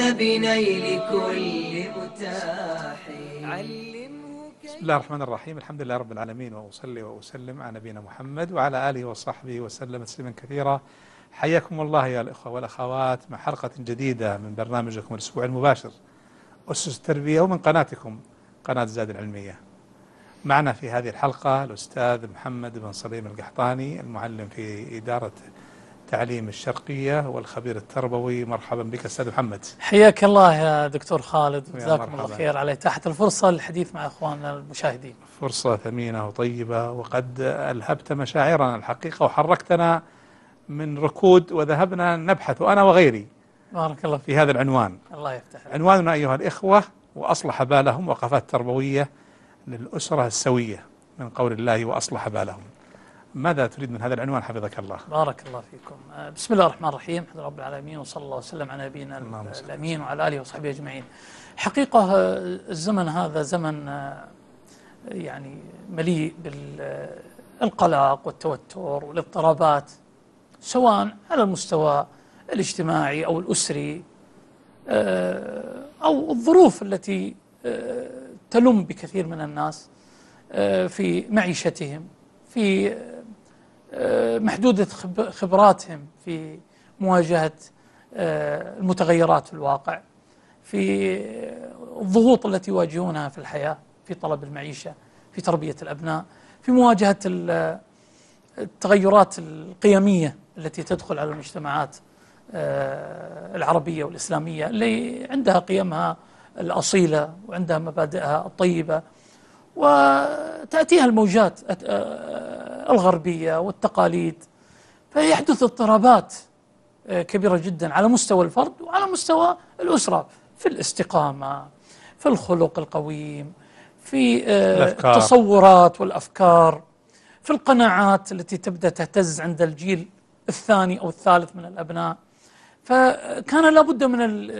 بنيل كل متاح بسم الله الرحمن الرحيم الحمد لله رب العالمين وأصلي وأسلم على نبينا محمد وعلى آله وصحبه وسلم تسليما كثيرا حياكم الله يا الإخوة والأخوات مع حلقة جديدة من برنامجكم الأسبوع المباشر أسس التربية ومن قناتكم قناة زاد العلمية معنا في هذه الحلقة الأستاذ محمد بن سليم القحطاني المعلم في إدارة التعليم الشرقية والخبير التربوي مرحبا بك أستاذ محمد حياك الله يا دكتور خالد جزاكم الله خير على تحت الفرصة للحديث مع أخواننا المشاهدين فرصة ثمينة وطيبة وقد ألهبت مشاعرنا الحقيقة وحركتنا من ركود وذهبنا نبحث أنا وغيري بارك الله فيك. في هذا العنوان الله يفتح عنواننا أيها الإخوة وأصلح بالهم وقفات تربوية للأسرة السوية من قول الله وأصلح بالهم ماذا تريد من هذا العنوان حفظك الله بارك الله فيكم آه، بسم الله الرحمن الرحيم الحمد لله رب العالمين وصلى الله وسلم على نبينا الأمين وعلى آله وصحبه أجمعين حقيقة آه، الزمن هذا زمن آه، يعني مليء بالقلق والتوتر والاضطرابات سواء على المستوى الاجتماعي أو الأسري أو الظروف التي تلم بكثير من الناس في معيشتهم في آه، محدودة خبراتهم في مواجهة آه، المتغيرات في الواقع في آه، الضغوط التي يواجهونها في الحياة في طلب المعيشة في تربية الأبناء في مواجهة التغيرات القيمية التي تدخل على المجتمعات العربية والإسلامية اللي عندها قيمها الأصيلة وعندها مبادئها الطيبة وتأتيها الموجات الغربية والتقاليد فيحدث اضطرابات آه، كبيرة جدا على مستوى الفرد وعلى مستوى الأسرة في الاستقامة في الخلق القويم في آه، الأفكار. التصورات والأفكار في القناعات التي تبدأ تهتز عند الجيل الثاني أو الثالث من الأبناء فكان لابد من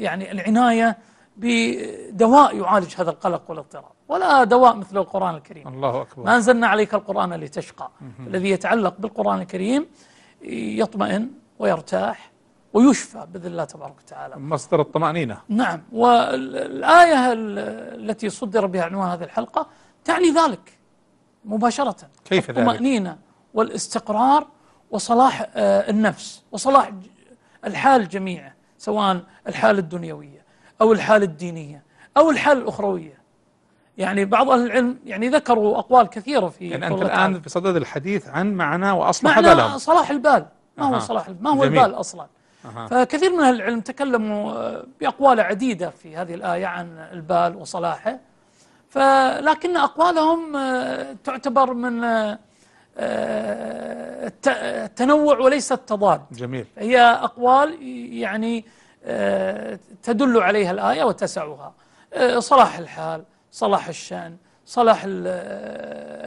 يعني العناية بدواء يعالج هذا القلق والاضطراب ولا دواء مثل القرآن الكريم الله أكبر ما أنزلنا عليك القرآن لتشقى الذي يتعلق بالقرآن الكريم يطمئن ويرتاح ويشفى بإذن الله تبارك وتعالى مصدر الطمأنينة نعم والآية التي صدر بها عنوان هذه الحلقة تعني ذلك مباشرة كيف ذلك؟ الطمأنينة والاستقرار وصلاح آه، النفس وصلاح الحال جميعه سواء الحال الدنيوية أو الحالة الدينية أو الحالة الأخروية يعني بعض أهل العلم يعني ذكروا أقوال كثيرة في يعني أنت الآن بصدد الحديث عن معنى وأصلح معنى بلغ صلاح البال ما هو صلاح صلاح ما هو جميل. البال أصلا أه. فكثير من أهل العلم تكلموا آه، بأقوال عديدة في هذه الآية عن البال وصلاحه فلكن أقوالهم آه، تعتبر من آه، التنوع وليس التضاد جميل هي أقوال يعني آه، تدل عليها الآية وتسعها آه، صلاح الحال صلاح الشأن صلاح آه،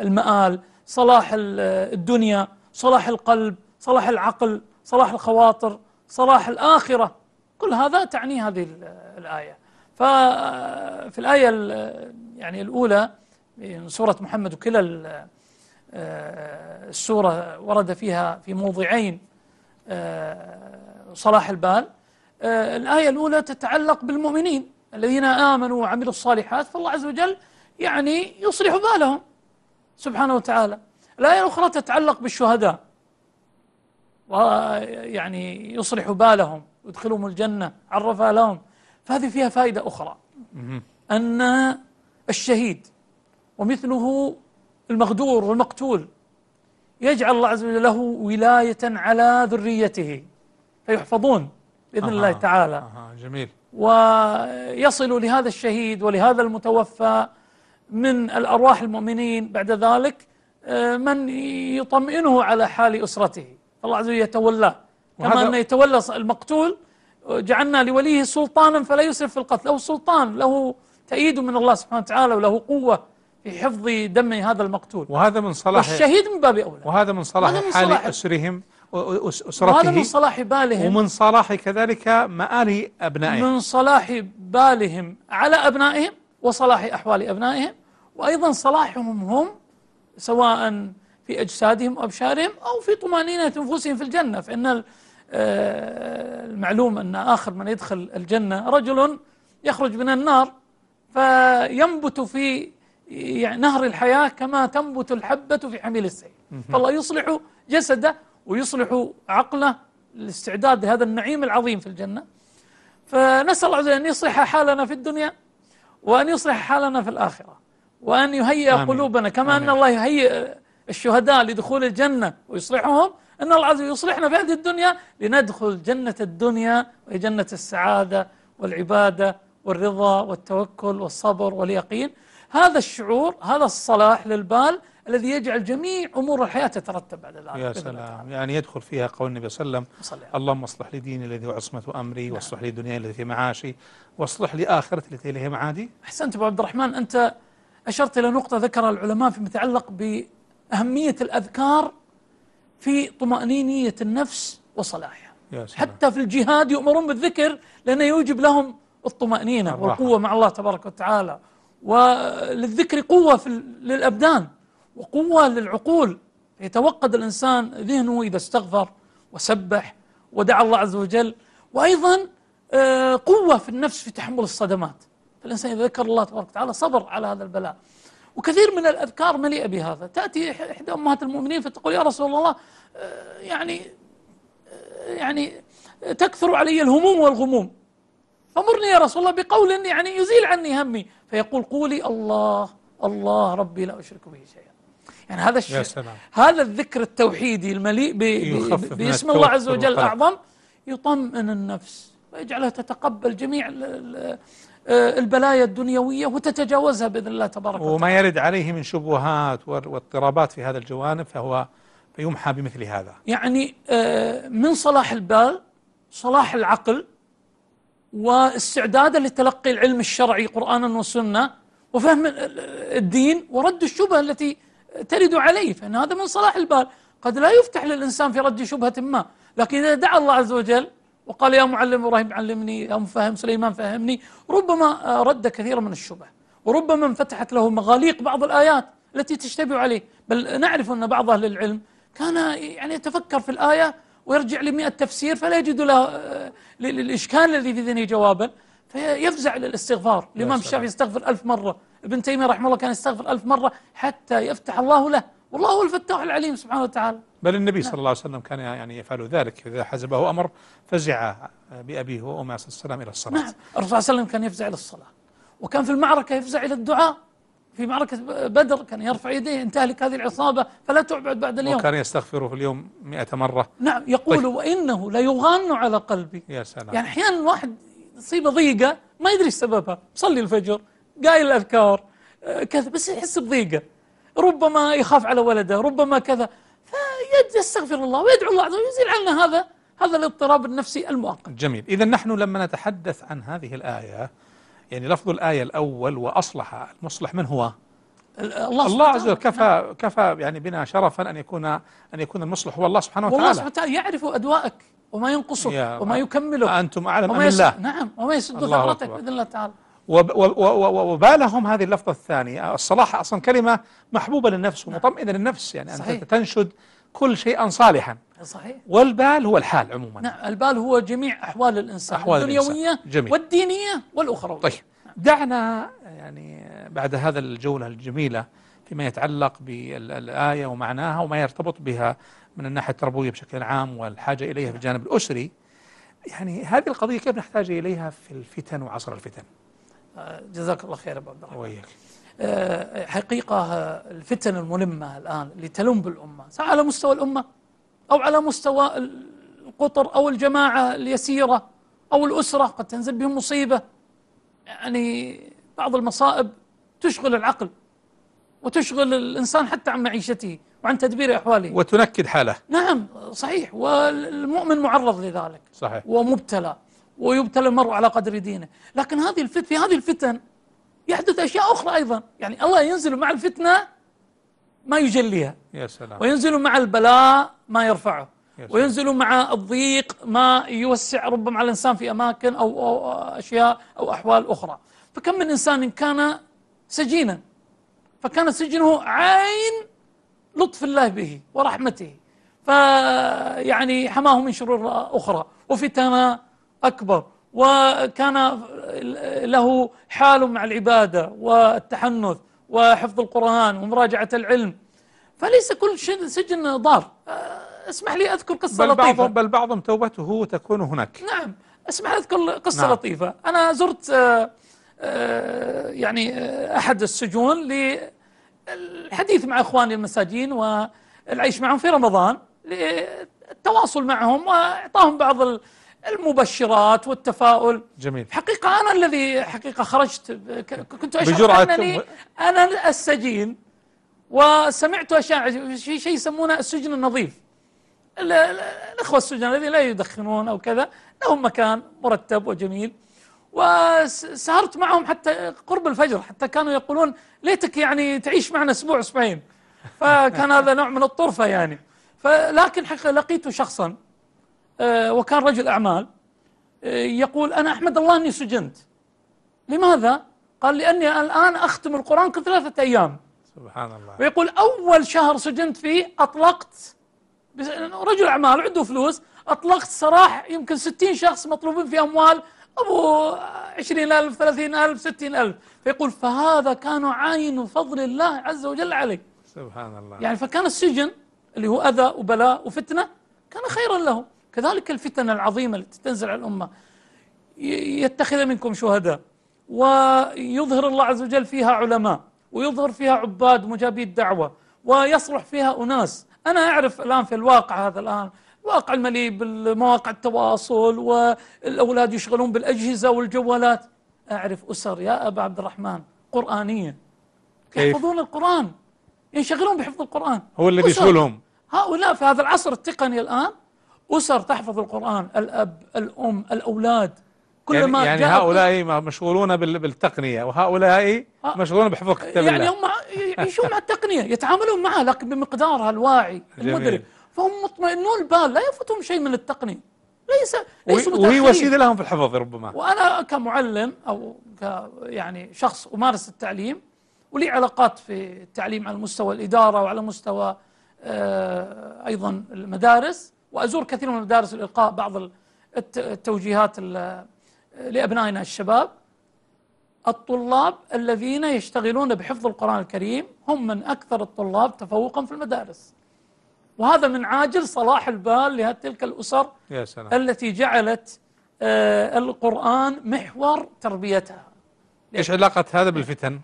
المآل صلاح الدنيا صلاح القلب صلاح العقل صلاح الخواطر صلاح الآخرة كل هذا تعني هذه الآية ففي الآية يعني الأولى من سورة محمد وكلا السورة ورد فيها في موضعين صلاح البال آه، الآية الأولى تتعلق بالمؤمنين الذين آمنوا وعملوا الصالحات فالله عز وجل يعني يصلح بالهم سبحانه وتعالى الآية الأخرى تتعلق بالشهداء ويعني يصلح بالهم يدخلهم الجنة عرفها لهم فهذه فيها فائدة أخرى أن الشهيد ومثله المغدور والمقتول يجعل الله عز وجل له ولاية على ذريته فيحفظون بإذن الله تعالى أها. جميل ويصل لهذا الشهيد ولهذا المتوفى من الأرواح المؤمنين بعد ذلك آه، من يطمئنه على حال أسرته الله عز وجل يتولاه كما أنه يتولى المقتول جعلنا لوليه سلطانا فلا يسرف في القتل له سلطان له تأييد من الله سبحانه وتعالى وله قوة في حفظ دم هذا المقتول وهذا من صلاح والشهيد من باب أولى وهذا من صلاح حال أسرهم أسرته وهذا من صلاح بالهم ومن صلاح كذلك مآل أبنائهم من صلاح بالهم على أبنائهم وصلاح أحوال أبنائهم وأيضا صلاحهم هم سواء في أجسادهم وأبشارهم أو في طمأنينة أنفسهم في الجنة فإن آه، المعلوم أن آخر من يدخل الجنة رجل يخرج من النار فينبت في يعني نهر الحياة كما تنبت الحبة في حميل السيل فالله يصلح جسده ويصلح عقله للاستعداد لهذا النعيم العظيم في الجنة فنسأل الله عز وجل أن يصلح حالنا في الدنيا وأن يصلح حالنا في الآخرة وأن يهيئ آمين. قلوبنا كما آمين. أن الله يهيئ الشهداء لدخول الجنة ويصلحهم أن الله عز وجل يصلحنا في هذه الدنيا لندخل جنة الدنيا وهي جنة السعادة والعبادة والرضا والتوكل والصبر واليقين هذا الشعور هذا الصلاح للبال الذي يجعل جميع أمور الحياة تترتب على ذلك يا سلام يعني يدخل فيها قول النبي صلى الله عليه وسلم اللهم اصلح لي ديني الذي هو عصمة أمري نعم. واصلح لي دنياي التي في معاشي واصلح لي آخرتي التي إليها معادي أحسنت أبو عبد الرحمن أنت أشرت إلى نقطة ذكرها العلماء فيما يتعلق بأهمية الأذكار في طمأنينية النفس وصلاحها يا سلام. حتى في الجهاد يؤمرون بالذكر لأنه يوجب لهم الطمأنينة والقوة مع الله تبارك وتعالى وللذكر قوة في للأبدان وقوة للعقول يتوقد الإنسان ذهنه إذا استغفر وسبح ودعا الله عز وجل وأيضا آه، قوة في النفس في تحمل الصدمات فالإنسان إذا ذكر الله تبارك وتعالى صبر على هذا البلاء وكثير من الأذكار مليئة بهذا تأتي إحدى أمهات المؤمنين فتقول يا رسول الله آه، يعني آه، يعني تكثر علي الهموم والغموم فمرني يا رسول الله بقول يعني يزيل عني همي فيقول قولي الله الله ربي لا أشرك به شيئا يعني هذا الشيء هذا الذكر التوحيدي المليء باسم الله عز وجل الأعظم يطمئن النفس ويجعلها تتقبل جميع آه، البلايا الدنيوية وتتجاوزها بإذن الله تبارك وتعالى وما يرد عليه من شبهات واضطرابات في هذا الجوانب فهو فيمحى بمثل هذا يعني آه، من صلاح البال صلاح العقل واستعداده لتلقي العلم الشرعي قرآنا وسنة وفهم الدين ورد الشبهة التي ترد عليه فإن هذا من صلاح البال قد لا يفتح للإنسان في رد شبهة ما لكن إذا دعا الله عز وجل وقال يا معلم إبراهيم علمني يا مفهم سليمان فهمني ربما آه، رد كثيرا من الشبه وربما انفتحت له مغاليق بعض الآيات التي تشتبه عليه بل نعرف أن بعض أهل العلم كان يعني يتفكر في الآية ويرجع لمئة تفسير فلا يجد له آه، للإشكال الذي في ذهنه جوابا فيفزع للاستغفار الإمام الشافعي يستغفر ألف مرة ابن تيمية رحمه الله كان يستغفر ألف مرة حتى يفتح الله له والله هو الفتاح العليم سبحانه وتعالى بل النبي نعم. صلى الله عليه وسلم كان يعني يفعل ذلك إذا حزبه أمر فزع بأبيه وأمه صلى الله عليه وسلم إلى الصلاة نعم الرسول صلى الله عليه وسلم كان يفزع إلى الصلاة وكان في المعركة يفزع إلى الدعاء في معركة بدر كان يرفع يديه ان تهلك هذه العصابة فلا تعبد بعد اليوم وكان يستغفر في اليوم 100 مرة نعم يقول طيب. وإنه ليغان على قلبي يا سلام يعني أحيانا واحد تصيبه ضيقة ما يدري سببها صلي الفجر قايل الأذكار آه، كذا بس يحس بضيقة ربما يخاف على ولده ربما كذا فيستغفر الله ويدعو الله عز وجل يزيل عنا هذا هذا الاضطراب النفسي المؤقت جميل إذا نحن لما نتحدث عن هذه الآية يعني لفظ الآية الأول وأصلح المصلح من هو؟ الله, الله عز وجل كفى نعم. كفى يعني بنا شرفا ان يكون ان يكون المصلح هو الله سبحانه وتعالى والله سبحانه وتعالى يعرف ادواءك وما ينقصك وما يكملك انتم اعلم من الله نعم وما يسد ثغرتك باذن الله تعالى وبالهم هذه اللفظة الثانية الصلاح أصلا كلمة محبوبة للنفس ومطمئنة للنفس يعني صحيح. أنت تنشد كل شيئا صالحا صحيح والبال هو الحال عموما نعم البال هو جميع أحوال الإنسان أحوال الدنيوية الإنسان. جميل. والدينية والأخروية طيب دعنا يعني بعد هذا الجولة الجميلة فيما يتعلق بالآية ومعناها وما يرتبط بها من الناحية التربوية بشكل عام والحاجة إليها في الجانب الأسري يعني هذه القضية كيف نحتاج إليها في الفتن وعصر الفتن جزاك الله خير أبو عبد الرحمن وياك آه، حقيقة آه، الفتن الملمة الآن اللي تلم بالأمة سواء على مستوى الأمة أو على مستوى القطر أو الجماعة اليسيرة أو الأسرة قد تنزل بهم مصيبة يعني بعض المصائب تشغل العقل وتشغل الإنسان حتى عن معيشته وعن تدبير أحواله وتنكد حاله نعم صحيح والمؤمن معرض لذلك صحيح ومبتلى ويبتلى المرء على قدر دينه لكن هذه الفت في هذه الفتن يحدث أشياء أخرى أيضا يعني الله ينزل مع الفتنة ما يجليها يا سلام وينزل مع البلاء ما يرفعه وينزل مع الضيق ما يوسع ربما على الإنسان في أماكن أو, أو أشياء أو أحوال أخرى فكم من إنسان إن كان سجينا فكان سجنه عين لطف الله به ورحمته فيعني حماه من شرور أخرى وفتنه أكبر وكان له حال مع العبادة والتحنث وحفظ القرآن ومراجعة العلم فليس كل سجن ضار اسمح لي أذكر قصة بل لطيفة بعضهم بل بعضهم توبته تكون هناك نعم اسمح لي أذكر قصة نعم. لطيفة أنا زرت آه، آه، يعني آه، أحد السجون للحديث مع إخواني المساجين والعيش معهم في رمضان للتواصل معهم وإعطاهم بعض المبشرات والتفاؤل جميل حقيقة أنا الذي حقيقة خرجت كنت أشعر أنني أنا السجين وسمعت أشياء في شيء يسمونه السجن النظيف الأخوة السجناء الذين لا يدخنون أو كذا لهم مكان مرتب وجميل وسهرت معهم حتى قرب الفجر حتى كانوا يقولون ليتك يعني تعيش معنا أسبوع أسبوعين فكان هذا نوع من الطرفة يعني فلكن حقيقة لقيت شخصا آه، وكان رجل أعمال آه، يقول أنا أحمد الله أني سجنت لماذا؟ قال لأني الآن أختم القرآن كل ثلاثة أيام سبحان الله ويقول أول شهر سجنت فيه أطلقت رجل أعمال عنده فلوس أطلقت سراح يمكن 60 شخص مطلوبين في أموال أبو 20000 30000 60000 فيقول فهذا كان عين فضل الله عز وجل عليك سبحان الله يعني فكان السجن اللي هو أذى وبلاء وفتنة كان خيرا له كذلك الفتن العظيمة التي تنزل على الأمة يتخذ منكم شهداء ويظهر الله عز وجل فيها علماء ويظهر فيها عباد مجابي الدعوة ويصلح فيها أناس أنا أعرف الآن في الواقع هذا الآن الواقع المليء بالمواقع التواصل والأولاد يشغلون بالأجهزة والجوالات أعرف أسر يا أبا عبد الرحمن قرآنية يحفظون القرآن ينشغلون بحفظ القرآن هو اللي بيشغلهم هؤلاء في هذا العصر التقني الآن أسر تحفظ القرآن الأب الأم الأولاد كلما يعني, يعني هؤلاء مشغولون بالتقنية وهؤلاء آه. مشغولون بحفظ يعني كتاب يعني الله يعني هم يعيشون مع التقنية يتعاملون معها لكن بمقدارها الواعي المدرك فهم مطمئنون البال لا يفوتهم شيء من التقنية ليس ليس وهي وسيله لهم في الحفظ ربما وانا كمعلم او ك يعني شخص امارس التعليم ولي علاقات في التعليم على مستوى الاداره وعلى مستوى آه، ايضا المدارس وأزور كثير من مدارس الإلقاء بعض التوجيهات لأبنائنا الشباب الطلاب الذين يشتغلون بحفظ القرآن الكريم هم من أكثر الطلاب تفوقا في المدارس وهذا من عاجل صلاح البال لتلك الأسر يا سلام. التي جعلت آه، القرآن محور تربيتها إيش علاقة هذا بالفتن؟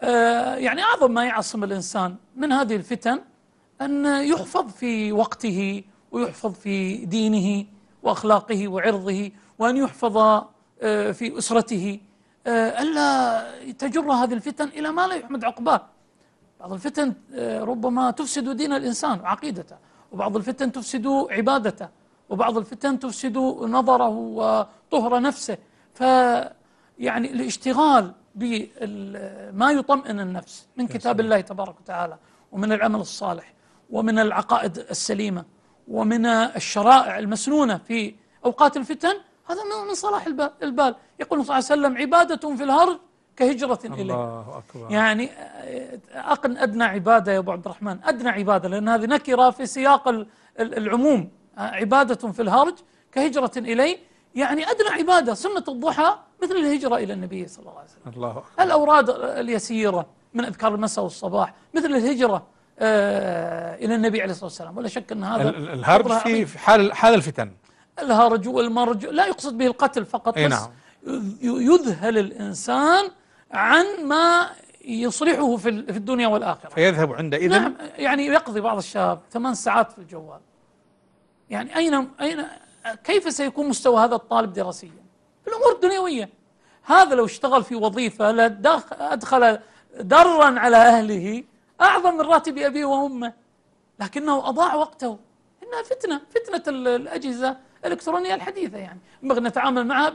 آه، يعني أعظم ما يعصم الإنسان من هذه الفتن أن يحفظ في وقته ويحفظ في دينه وأخلاقه وعرضه وأن يحفظ آه، في أسرته آه، ألا تجر هذه الفتن إلى ما لا يحمد عقباه بعض الفتن آه، ربما تفسد دين الإنسان وعقيدته وبعض الفتن تفسد عبادته وبعض الفتن تفسد نظره وطهر نفسه ف يعني الاشتغال بما يطمئن النفس من كتاب الله تبارك وتعالى ومن العمل الصالح ومن العقائد السليمة ومن الشرائع المسنونة في أوقات الفتن هذا من صلاح البال يقول صلى الله عليه وسلم عبادة في الهرج كهجرة إليه الله أكبر يعني أقن أدنى عبادة يا أبو عبد الرحمن أدنى عبادة لأن هذه نكرة في سياق العموم عبادة في الهرج كهجرة إليه يعني أدنى عبادة سنة الضحى مثل الهجرة إلى النبي صلى الله عليه وسلم الله أكبر. الأوراد اليسيرة من أذكار المساء والصباح مثل الهجرة إلى النبي عليه الصلاة والسلام ولا شك أن هذا الهرج في حال حال الفتن الهرج والمرج لا يقصد به القتل فقط بس نعم. يذهل الإنسان عن ما يصلحه في الدنيا والآخرة فيذهب عندئذ نعم يعني يقضي بعض الشباب ثمان ساعات في الجوال يعني أين أين كيف سيكون مستوى هذا الطالب دراسيا في الأمور الدنيوية هذا لو اشتغل في وظيفة لأدخل درا على أهله أعظم من راتب أبيه وأمه لكنه أضاع وقته إنها فتنة فتنة الأجهزة الإلكترونية الحديثة يعني ينبغي نتعامل معها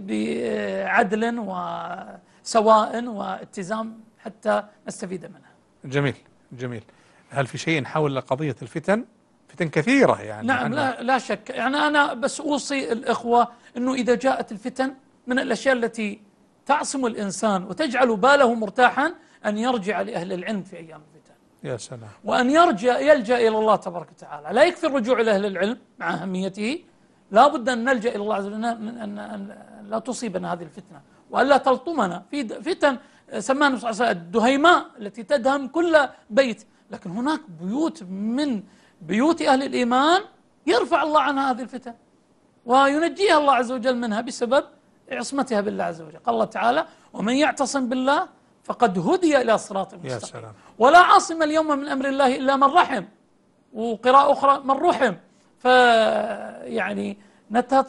بعدل وسواء واتزام حتى نستفيد منها جميل جميل هل في شيء حول قضية الفتن؟ فتن كثيرة يعني نعم لا, لا شك يعني أنا بس أوصي الإخوة أنه إذا جاءت الفتن من الأشياء التي تعصم الإنسان وتجعل باله مرتاحا أن يرجع لأهل العلم في أيام الفتن يا سلام وأن يرجع يلجأ إلى الله تبارك وتعالى لا يكفي الرجوع إلى أهل العلم مع أهميته لا بد أن نلجأ إلى الله عز وجل أن لا تصيبنا هذه الفتنة وألا تلطمنا في فتن آه، سماها النبي صلى الله عليه وسلم الدهيماء التي تدهم كل بيت لكن هناك بيوت من بيوت أهل الإيمان يرفع الله عنها هذه الفتن وينجيها الله عز وجل منها بسبب عصمتها بالله عز وجل قال الله تعالى ومن يعتصم بالله فقد هدي إلى صراط المستقيم ولا عاصم اليوم من أمر الله إلا من رحم وقراءة أخرى من رحم فيعني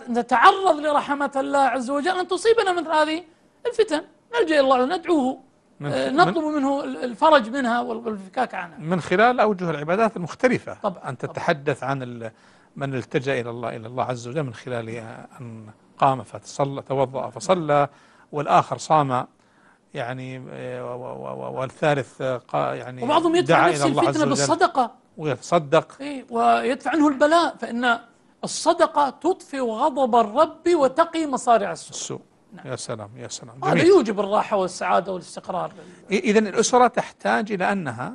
نتعرض لرحمة الله عز وجل أن تصيبنا مثل هذه الفتن نلجأ إلى الله ندعوه من آه، نطلب منه الفرج منها والفكاك عنها من خلال أوجه العبادات المختلفة طبعا أن تتحدث طبعا عن من التجأ إلى الله إلى الله عز وجل من خلال أن قام فتصلى توضأ فصلى والآخر صام يعني آه، والثالث آه، يعني وبعضهم يدفع نفس الفتنة بالصدقة ويتصدق إيه، ويدفع عنه البلاء فإن الصدقة تطفئ غضب الرب وتقي مصارع السوء, السوء. نعم. يا سلام يا سلام هذا يوجب الراحة والسعادة والاستقرار إذا الأسرة تحتاج إلى أنها نعم.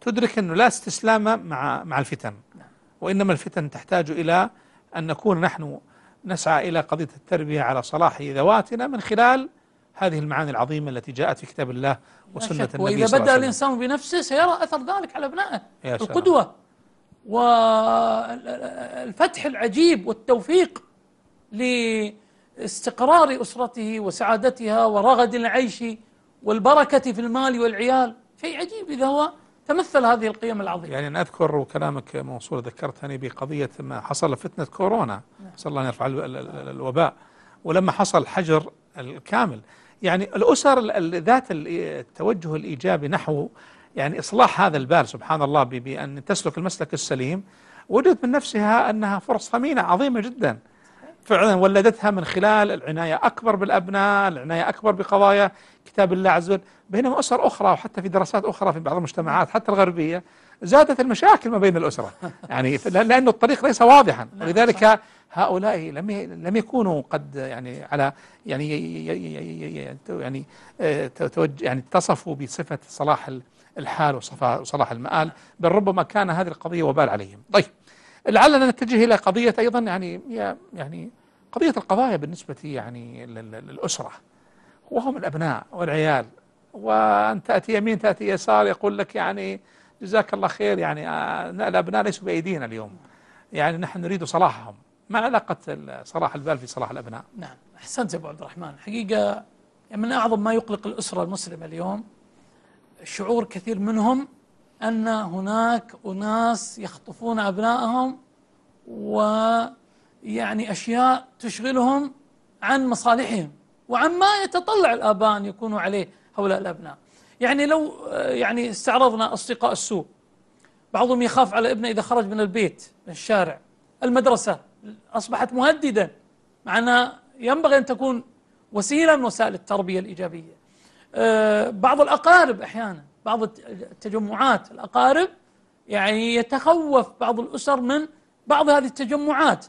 تدرك أنه لا استسلام مع مع الفتن نعم. وإنما الفتن تحتاج إلى أن نكون نحن نسعى إلى قضية التربية على صلاح ذواتنا من خلال هذه المعاني العظيمة التي جاءت في كتاب الله وسنة النبي صلى الله عليه وسلم وإذا بدأ الإنسان بنفسه سيرى أثر ذلك على أبنائه القدوة والفتح العجيب والتوفيق لاستقرار أسرته وسعادتها ورغد العيش والبركة في المال والعيال شيء عجيب إذا هو تمثل هذه القيم العظيمة يعني أنا أذكر وكلامك موصول ذكرتني بقضية ما حصل فتنة كورونا صلى نعم. الله أن يرفع الوباء ولما حصل حجر الكامل يعني الأسر ذات التوجه الإيجابي نحو يعني إصلاح هذا البال سبحان الله بأن تسلك المسلك السليم وجدت من نفسها أنها فرصة ثمينة عظيمة جدا فعلا ولدتها من خلال العناية أكبر بالأبناء العناية أكبر بقضايا كتاب الله عز وجل بينما أسر أخرى وحتى في دراسات أخرى في بعض المجتمعات حتى الغربية زادت المشاكل ما بين الأسرة يعني لأن الطريق ليس واضحا نعم. ولذلك هؤلاء لم لم يكونوا قد يعني على يعني يعني يعني اتصفوا بصفة صلاح الحال وصلاح المآل بل ربما كان هذه القضية وبال عليهم طيب لعلنا نتجه إلى قضية أيضا يعني يعني قضية القضايا بالنسبة يعني للأسرة وهم الأبناء والعيال وأن تأتي يمين تأتي يسار يقول لك يعني جزاك الله خير يعني آه، الأبناء ليسوا بأيدينا اليوم يعني نحن نريد صلاحهم ما علاقة صلاح البال في صلاح الأبناء نعم أحسنت يا أبو عبد الرحمن حقيقة من أعظم ما يقلق الأسرة المسلمة اليوم شعور كثير منهم أن هناك أناس يخطفون أبنائهم و يعني أشياء تشغلهم عن مصالحهم وعما يتطلع الآباء أن يكونوا عليه هؤلاء الأبناء يعني لو يعني استعرضنا أصدقاء السوء بعضهم يخاف على ابنه إذا خرج من البيت من الشارع المدرسة أصبحت مهددا مع أنها ينبغي أن تكون وسيلة من وسائل التربية الإيجابية أه، بعض الأقارب أحيانا بعض التجمعات الأقارب يعني يتخوف بعض الأسر من بعض هذه التجمعات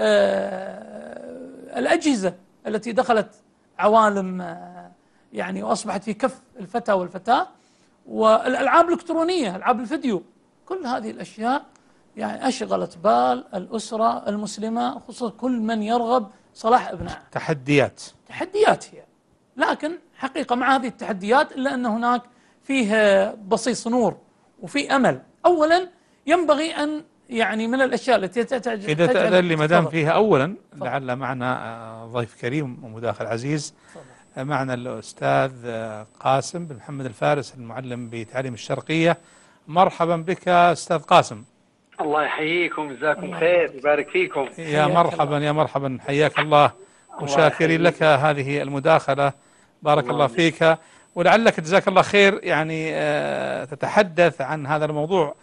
آه، الأجهزة التي دخلت عوالم آه، يعني وأصبحت في كف الفتى والفتاة والألعاب الإلكترونية ألعاب الفيديو كل هذه الأشياء يعني أشغلت بال الأسرة المسلمة خصوصا كل من يرغب صلاح أبنائه تحديات تحديات هي لكن حقيقة مع هذه التحديات إلا أن هناك فيه بصيص نور وفي أمل أولا ينبغي أن يعني من الأشياء التي تحتاج إذا تأذن لي مدام فيها أولا لعل معنا آه، ضيف كريم ومداخل عزيز فضل. معنا الأستاذ آه، قاسم بن محمد الفارس المعلم بتعليم الشرقية مرحبا بك أستاذ قاسم الله يحييكم جزاكم خير يبارك فيكم يا مرحبا يا مرحبا حياك الله وشاكرين لك هذه المداخلة بارك الله, الله فيك ولعلك جزاك الله خير يعني آه، تتحدث عن هذا الموضوع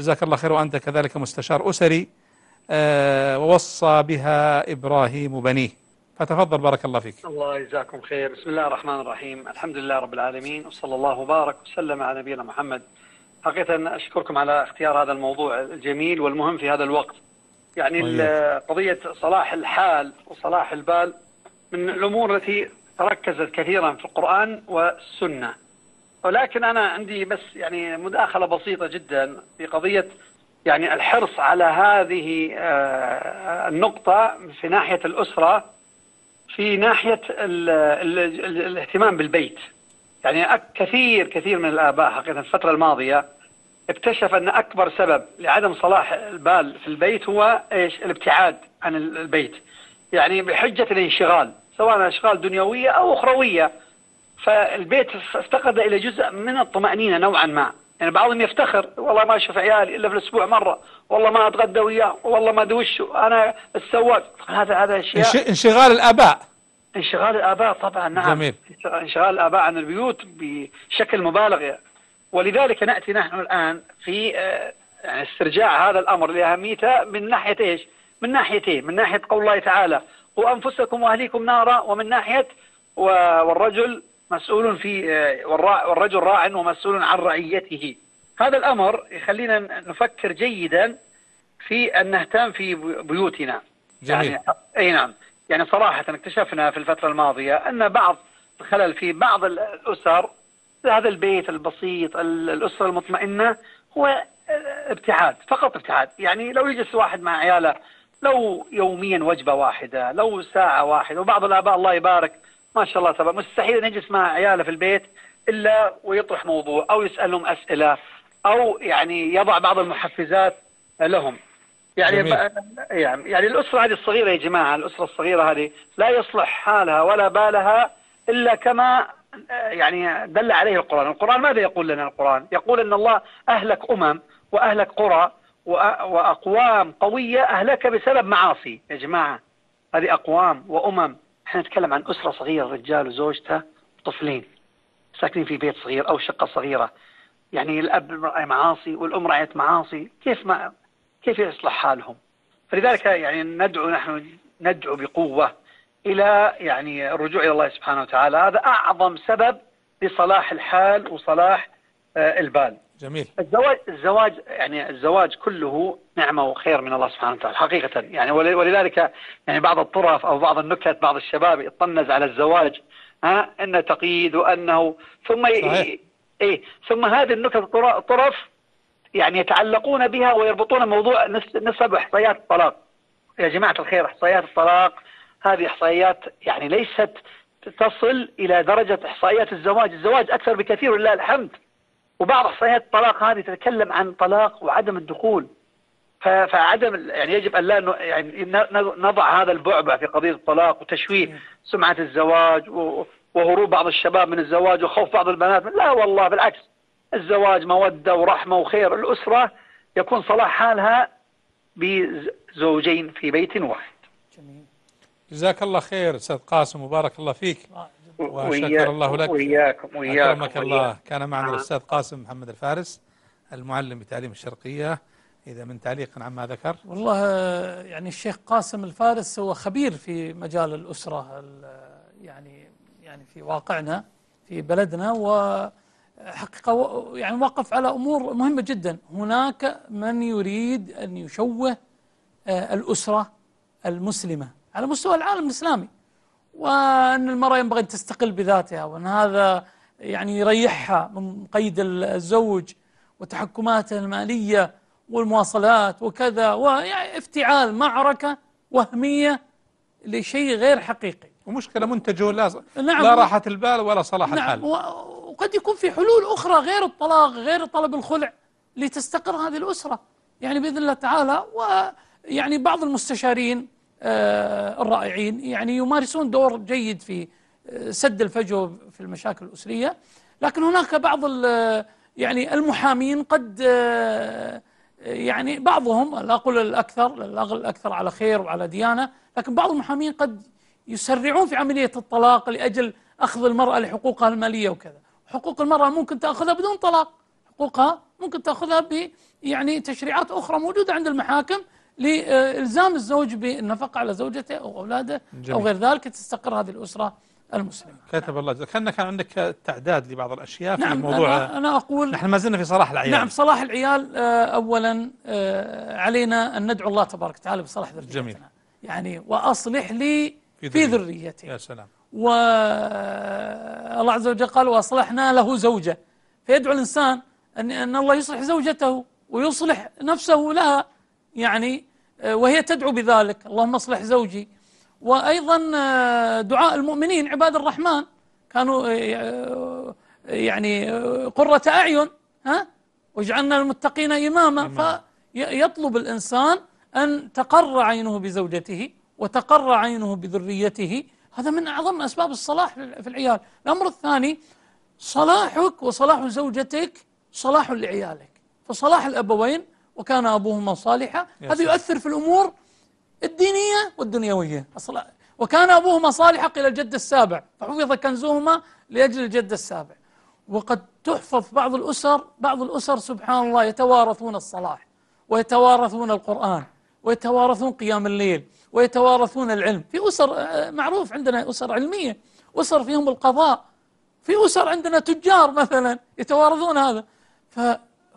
جزاك الله خير وأنت كذلك مستشار أسري آه، ووصى بها إبراهيم بنيه فتفضل بارك الله فيك الله يجزاكم خير بسم الله الرحمن الرحيم الحمد لله رب العالمين وصلى الله وبارك وسلم على نبينا محمد حقيقة أشكركم على اختيار هذا الموضوع الجميل والمهم في هذا الوقت يعني طيب. قضية صلاح الحال وصلاح البال من الأمور التي تركزت كثيرا في القرآن والسنة ولكن أنا عندي بس يعني مداخلة بسيطة جدا في قضية يعني الحرص على هذه آه، النقطة في ناحية الأسرة في ناحية الاهتمام بالبيت يعني كثير كثير من الآباء حقيقة الفترة الماضية اكتشف أن أكبر سبب لعدم صلاح البال في البيت هو إيش الابتعاد عن البيت يعني بحجة الانشغال سواء أشغال دنيوية أو أخروية فالبيت افتقد إلى جزء من الطمأنينة نوعا ما يعني بعضهم يفتخر والله ما اشوف عيالي الا في الاسبوع مره والله ما اتغدى وياه والله ما ادوش انا السواق هذا هذا اشياء انشغال الاباء انشغال الاباء طبعا نعم جميل. انشغال الاباء عن البيوت بشكل مبالغ يعني. ولذلك ناتي نحن الان في آه، يعني استرجاع هذا الامر لاهميته من ناحيه ايش؟ من ناحيتين، إيه؟ من ناحيه قول الله تعالى: وانفسكم واهليكم نارا ومن ناحيه والرجل مسؤول في آه، والرجل راع ومسؤول عن رعيته هذا الأمر يخلينا نفكر جيدا في أن نهتم في بيوتنا جميل. يعني أي نعم يعني صراحة اكتشفنا في الفترة الماضية أن بعض الخلل في بعض الأسر هذا البيت البسيط الأسرة المطمئنة هو آه، ابتعاد فقط ابتعاد يعني لو يجلس واحد مع عياله لو يوميا وجبة واحدة لو ساعة واحدة وبعض الآباء الله يبارك ما شاء الله تبارك مستحيل يجلس مع عياله في البيت الا ويطرح موضوع او يسالهم اسئله او يعني يضع بعض المحفزات لهم يعني يعني يعني الاسره هذه الصغيره يا جماعه الاسره الصغيره هذه لا يصلح حالها ولا بالها الا كما يعني دل عليه القران، القران ماذا يقول لنا القران؟ يقول ان الله اهلك امم واهلك قرى واقوام قويه اهلك بسبب معاصي يا جماعه هذه اقوام وامم احنا نتكلم عن أسرة صغيرة رجال وزوجته طفلين ساكنين في بيت صغير أو شقة صغيرة يعني الأب راعي معاصي والأم راعيه معاصي كيف ما كيف يصلح حالهم فلذلك يعني ندعو نحن ندعو بقوة إلى يعني الرجوع إلى الله سبحانه وتعالى هذا أعظم سبب لصلاح الحال وصلاح آه، البال جميل الزواج الزواج يعني الزواج كله نعمه وخير من الله سبحانه وتعالى حقيقه يعني ولذلك يعني بعض الطرف او بعض النكت بعض الشباب يطنز على الزواج ها انه تقييد وانه ثم صحيح. ايه ثم هذه النكت الطرف يعني يتعلقون بها ويربطون موضوع نسب احصائيات الطلاق يا جماعه الخير احصائيات الطلاق هذه احصائيات يعني ليست تصل الى درجه احصائيات الزواج، الزواج اكثر بكثير ولله الحمد. وبعض احصائيات الطلاق هذه تتكلم عن طلاق وعدم الدخول فعدم يعني يجب ان لا يعني نضع هذا البعبع في قضيه الطلاق وتشويه سمعه الزواج وهروب بعض الشباب من الزواج وخوف بعض البنات من لا والله بالعكس الزواج موده ورحمه وخير الاسره يكون صلاح حالها بزوجين في بيت واحد. جميل. جزاك الله خير استاذ قاسم وبارك الله فيك. وشكر الله لك وإياكم وإياكم أكرمك وإياكم. الله كان معنا نعم. الأستاذ قاسم محمد الفارس المعلم بتعليم الشرقية إذا من تعليق عما ذكر والله يعني الشيخ قاسم الفارس هو خبير في مجال الأسرة يعني يعني في واقعنا في بلدنا وحقيقة يعني وقف على أمور مهمة جدا هناك من يريد أن يشوه آه، الأسرة المسلمة على مستوى العالم الإسلامي وأن المرأة ينبغي أن تستقل بذاتها وأن هذا يعني يريحها من قيد الزوج وتحكماته المالية والمواصلات وكذا ويعني افتعال معركة وهمية لشيء غير حقيقي ومشكلة منتجه لا, نعم لا راحة البال ولا صلاح نعم الحال وقد يكون في حلول أخرى غير الطلاق غير طلب الخلع لتستقر هذه الأسرة يعني بإذن الله تعالى ويعني بعض المستشارين آه، الرائعين يعني يمارسون دور جيد في آه، سد الفجوه في المشاكل الاسريه لكن هناك بعض آه، يعني المحامين قد يعني بعضهم لا اقول الاكثر لا الاكثر على خير وعلى ديانه لكن بعض المحامين قد يسرعون في عمليه الطلاق لاجل اخذ المراه لحقوقها الماليه وكذا حقوق المراه ممكن تاخذها بدون طلاق حقوقها ممكن تاخذها ب يعني تشريعات اخرى موجوده عند المحاكم لإلزام الزوج بالنفقة على زوجته أو أولاده جميل. أو غير ذلك تستقر هذه الأسرة المسلمة كتب الله جزاك كان كان عندك تعداد لبعض الأشياء نعم في الموضوع أنا, أنا أقول نحن ما زلنا في صلاح العيال نعم صلاح العيال آه، أولا آه، علينا أن ندعو الله تبارك وتعالى بصلاح ذريتنا جميل. يعني وأصلح لي في ذريتي يا سلام و آه، الله عز وجل قال وأصلحنا له زوجة فيدعو الإنسان أن, أن الله يصلح زوجته ويصلح نفسه لها يعني آه، وهي تدعو بذلك اللهم اصلح زوجي وايضا آه، دعاء المؤمنين عباد الرحمن كانوا آه، يعني قرة اعين ها واجعلنا المتقين اماما فيطلب الانسان ان تقر عينه بزوجته وتقر عينه بذريته هذا من اعظم اسباب الصلاح في العيال الامر الثاني صلاحك وصلاح زوجتك صلاح لعيالك فصلاح الابوين وكان أبوهما صالحا هذا يؤثر في الأمور الدينية والدنيوية أصلا وكان أبوهما صالحا قيل الجد السابع فحفظ كنزهما لأجل الجد السابع وقد تحفظ بعض الأسر بعض الأسر سبحان الله يتوارثون الصلاح ويتوارثون القرآن ويتوارثون قيام الليل ويتوارثون العلم في أسر آه، معروف عندنا أسر علمية أسر فيهم القضاء في أسر عندنا تجار مثلا يتوارثون هذا ف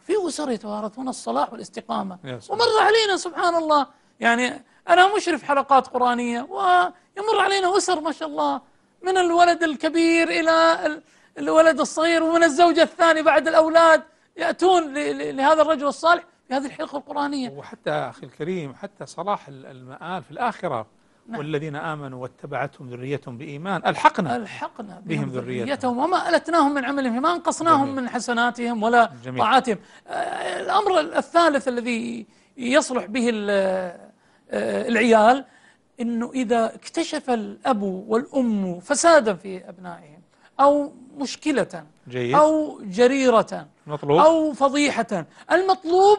في أسر يتوارثون الصلاح والاستقامة ومر علينا سبحان الله يعني أنا مشرف حلقات قرآنية ويمر علينا أسر ما شاء الله من الولد الكبير إلى الولد الصغير ومن الزوجة الثانية بعد الأولاد يأتون لهذا الرجل الصالح في هذه الحلقة القرآنية وحتى أخي الكريم حتى صلاح المآل في الآخرة نعم. والذين آمنوا واتبعتهم ذريتهم بإيمان ألحقنا ألحقنا بهم ذريتهم وما ألتناهم من عملهم ما أنقصناهم جميل. من حسناتهم ولا جميل. طاعاتهم الأمر الثالث الذي يصلح به آه، العيال أنه إذا اكتشف الأب والأم فسادا في أبنائهم أو مشكلة جيد. أو جريرة مطلوب. أو فضيحة المطلوب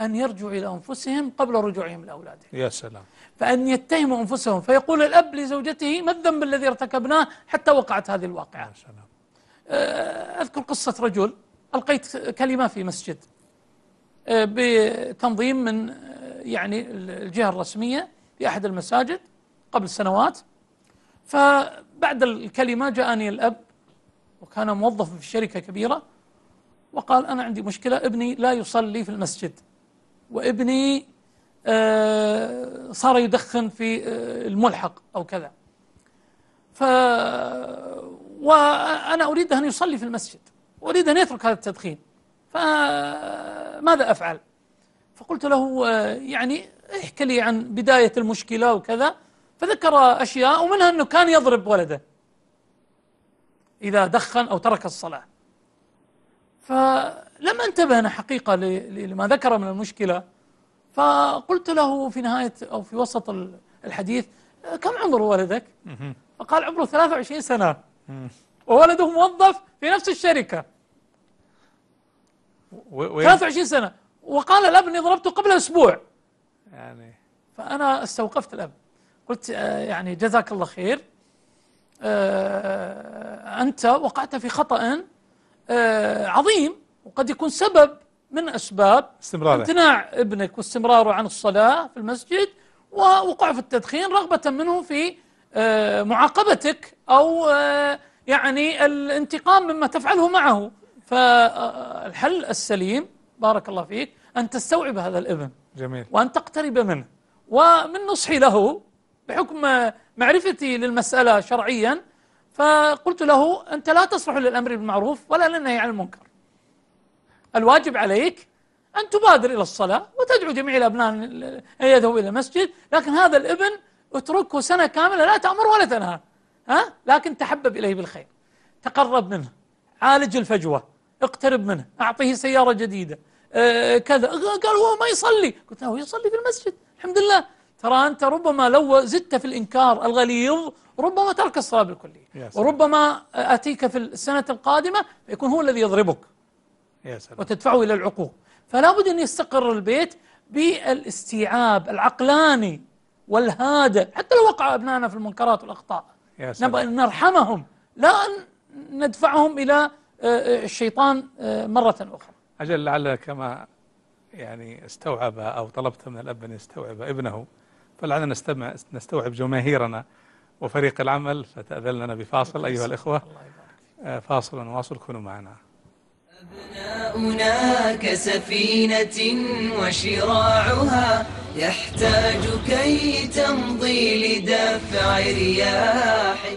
أن يرجعوا إلى أنفسهم قبل رجوعهم لأولادهم يا سلام فأن يتهموا أنفسهم فيقول الأب لزوجته ما الذنب الذي ارتكبناه حتى وقعت هذه الواقعة آه، أذكر قصة رجل ألقيت كلمة في مسجد آه، بتنظيم من آه، يعني الجهة الرسمية في أحد المساجد قبل سنوات فبعد الكلمة جاءني الأب وكان موظف في شركة كبيرة وقال أنا عندي مشكلة ابني لا يصلي في المسجد وابني آه، صار يدخن في آه، الملحق أو كذا ف وأنا أريد أن يصلي في المسجد أريد أن يترك هذا التدخين فماذا أفعل فقلت له آه، يعني احكي لي عن بداية المشكلة وكذا فذكر أشياء ومنها أنه كان يضرب ولده إذا دخن أو ترك الصلاة فلم أنتبه أنا حقيقة لما ذكر من المشكلة فقلت له في نهاية أو في وسط الحديث أه، كم عمر ولدك؟ فقال عمره 23 سنة وولده موظف في نفس الشركة 23 سنة وقال الأب أني ضربته قبل أسبوع يعني فأنا استوقفت الأب قلت أه، يعني جزاك الله خير أه، أنت وقعت في خطأ عظيم وقد يكون سبب من أسباب استمراره امتناع ابنك واستمراره عن الصلاة في المسجد ووقوع في التدخين رغبة منه في آه، معاقبتك أو آه، يعني الانتقام مما تفعله معه فالحل السليم بارك الله فيك أن تستوعب هذا الابن جميل وأن تقترب منه ومن نصحي له بحكم معرفتي للمسألة شرعيا فقلت له أنت لا تصلح للأمر بالمعروف ولا للنهي عن المنكر الواجب عليك أن تبادر إلى الصلاة وتدعو جميع الأبناء أن يذهبوا إلى المسجد لكن هذا الابن اتركه سنة كاملة لا تأمر ولا تنهى ها؟ لكن تحبب إليه بالخير تقرب منه عالج الفجوة اقترب منه أعطيه سيارة جديدة اه كذا قال هو ما يصلي قلت له يصلي في المسجد الحمد لله ترى أنت ربما لو زدت في الإنكار الغليظ ربما ترك الصلاة بالكلية وربما آه، أتيك في السنة القادمة يكون هو الذي يضربك يا سلام. وتدفعه إلى العقوق فلا بد أن يستقر البيت بالاستيعاب العقلاني والهادئ حتى لو وقع أبنائنا في المنكرات والأخطاء يا سلام. نرحمهم لا أن ندفعهم إلى آه، آه، الشيطان آه، مرة أخرى أجل لعل كما يعني استوعب أو طلبت من الأب أن يستوعب ابنه فلعلنا نستمع نستوعب جماهيرنا وفريق العمل فتأذلنا بفاصل أيها الإخوة فاصل ونواصل كونوا معنا أبناؤنا كسفينة وشراعها يحتاج كي تمضي لدفع رياح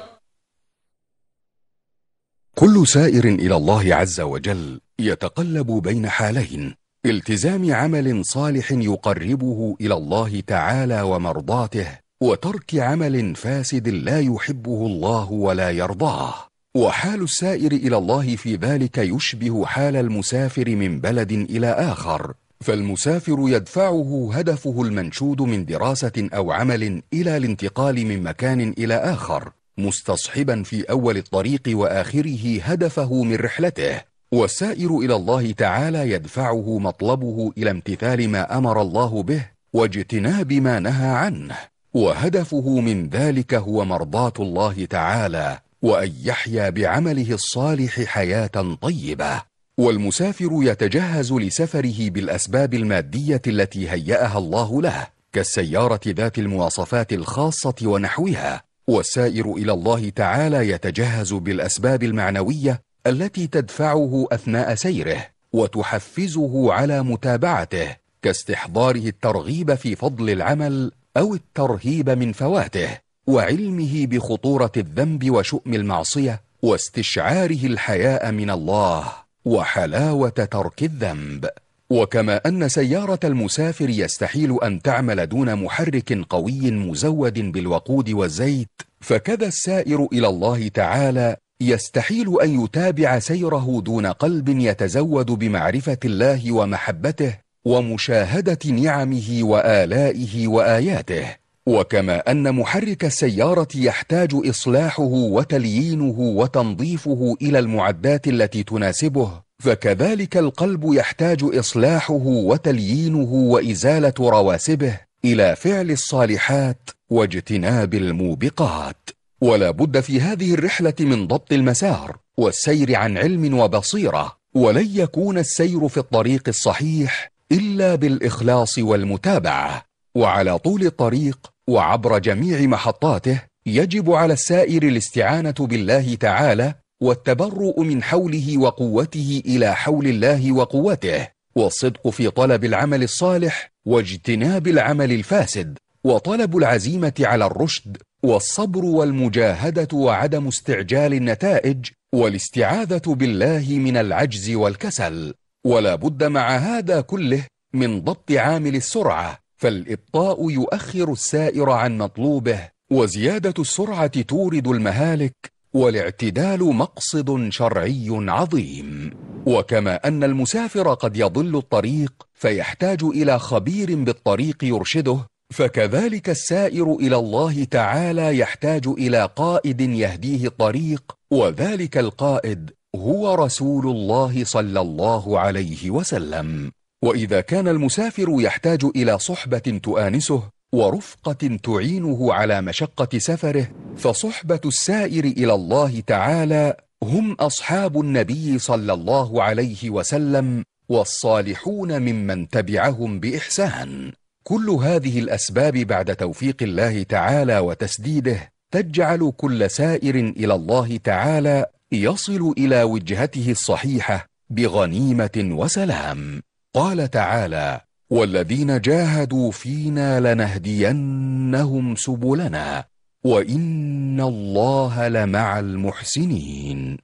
كل سائر إلى الله عز وجل يتقلب بين حالين التزام عمل صالح يقربه إلى الله تعالى ومرضاته وترك عمل فاسد لا يحبه الله ولا يرضاه وحال السائر إلى الله في ذلك يشبه حال المسافر من بلد إلى آخر فالمسافر يدفعه هدفه المنشود من دراسة أو عمل إلى الانتقال من مكان إلى آخر مستصحبا في أول الطريق وآخره هدفه من رحلته والسائر إلى الله تعالى يدفعه مطلبه إلى امتثال ما أمر الله به واجتناب ما نهى عنه وهدفه من ذلك هو مرضاة الله تعالى وأن يحيا بعمله الصالح حياة طيبة والمسافر يتجهز لسفره بالأسباب المادية التي هيأها الله له كالسيارة ذات المواصفات الخاصة ونحوها والسائر إلى الله تعالى يتجهز بالأسباب المعنوية التي تدفعه أثناء سيره وتحفزه على متابعته كاستحضاره الترغيب في فضل العمل أو الترهيب من فواته وعلمه بخطورة الذنب وشؤم المعصية واستشعاره الحياء من الله وحلاوة ترك الذنب وكما أن سيارة المسافر يستحيل أن تعمل دون محرك قوي مزود بالوقود والزيت فكذا السائر إلى الله تعالى يستحيل أن يتابع سيره دون قلب يتزود بمعرفة الله ومحبته ومشاهدة نعمه وآلائه وآياته وكما أن محرك السيارة يحتاج إصلاحه وتليينه وتنظيفه إلى المعدات التي تناسبه فكذلك القلب يحتاج إصلاحه وتليينه وإزالة رواسبه إلى فعل الصالحات واجتناب الموبقات ولا بد في هذه الرحلة من ضبط المسار والسير عن علم وبصيرة ولن يكون السير في الطريق الصحيح إلا بالإخلاص والمتابعة وعلى طول الطريق وعبر جميع محطاته يجب على السائر الاستعانة بالله تعالى والتبرؤ من حوله وقوته إلى حول الله وقوته والصدق في طلب العمل الصالح واجتناب العمل الفاسد وطلب العزيمة على الرشد والصبر والمجاهدة وعدم استعجال النتائج والاستعاذة بالله من العجز والكسل ولا بد مع هذا كله من ضبط عامل السرعة فالإبطاء يؤخر السائر عن مطلوبه وزيادة السرعة تورد المهالك والاعتدال مقصد شرعي عظيم وكما أن المسافر قد يضل الطريق فيحتاج إلى خبير بالطريق يرشده فكذلك السائر إلى الله تعالى يحتاج إلى قائد يهديه الطريق وذلك القائد هو رسول الله صلى الله عليه وسلم وإذا كان المسافر يحتاج إلى صحبة تؤانسه ورفقة تعينه على مشقة سفره فصحبة السائر إلى الله تعالى هم أصحاب النبي صلى الله عليه وسلم والصالحون ممن تبعهم بإحسان كل هذه الأسباب بعد توفيق الله تعالى وتسديده تجعل كل سائر إلى الله تعالى يصل إلى وجهته الصحيحة بغنيمة وسلام قال تعالى والذين جاهدوا فينا لنهدينهم سبلنا وإن الله لمع المحسنين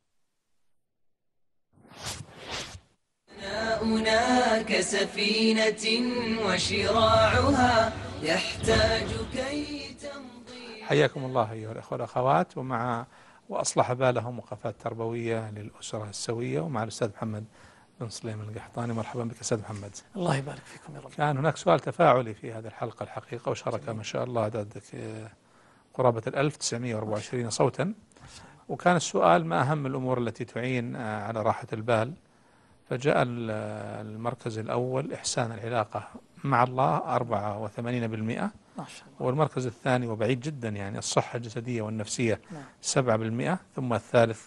هناك كسفينة وشراعها يحتاج كي تمضي حياكم الله أيها الأخوة والأخوات ومع وأصلح بالهم وقفات تربوية للأسرة السوية ومع الأستاذ محمد بن سليم القحطاني مرحبا بك أستاذ محمد الله يبارك فيكم يا رب كان هناك سؤال تفاعلي في هذه الحلقة الحقيقة وشارك ما شاء الله عدد آه، قرابة ال 1924 صوتا وكان السؤال ما أهم الأمور التي تعين آه، على راحة البال فجاء المركز الأول إحسان العلاقة مع الله 84% ما شاء الله والمركز الثاني وبعيد جدا يعني الصحة الجسدية والنفسية 7% نعم. ثم الثالث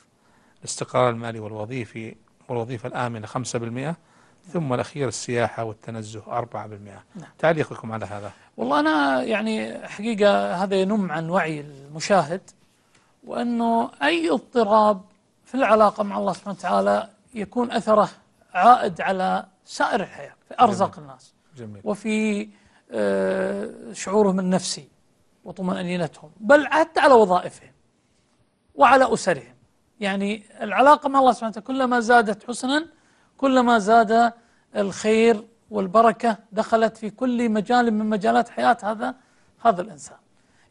الاستقرار المالي والوظيفي والوظيفة الآمنة 5% ثم الأخير السياحة والتنزه 4% نعم. تعليقكم على هذا والله أنا يعني حقيقة هذا ينم عن وعي المشاهد وأنه أي اضطراب في العلاقة مع الله سبحانه وتعالى يكون أثره عائد على سائر الحياة في أرزاق جميل. الناس جميل. وفي آه، شعورهم النفسي وطمأنينتهم بل حتى على وظائفهم وعلى أسرهم يعني العلاقة مع الله سبحانه وتعالى كلما زادت حسنا كلما زاد الخير والبركة دخلت في كل مجال من مجالات حياة هذا هذا الإنسان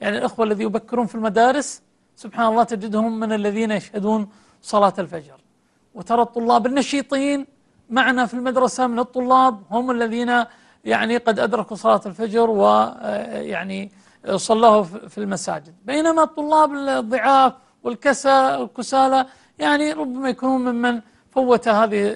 يعني الإخوة الذي يبكرون في المدارس سبحان الله تجدهم من الذين يشهدون صلاة الفجر وترى الطلاب النشيطين معنا في المدرسة من الطلاب هم الذين يعني قد أدركوا صلاة الفجر ويعني آه، صلوه في المساجد بينما الطلاب الضعاف والكسى والكسالى يعني ربما يكونون ممن فوت هذه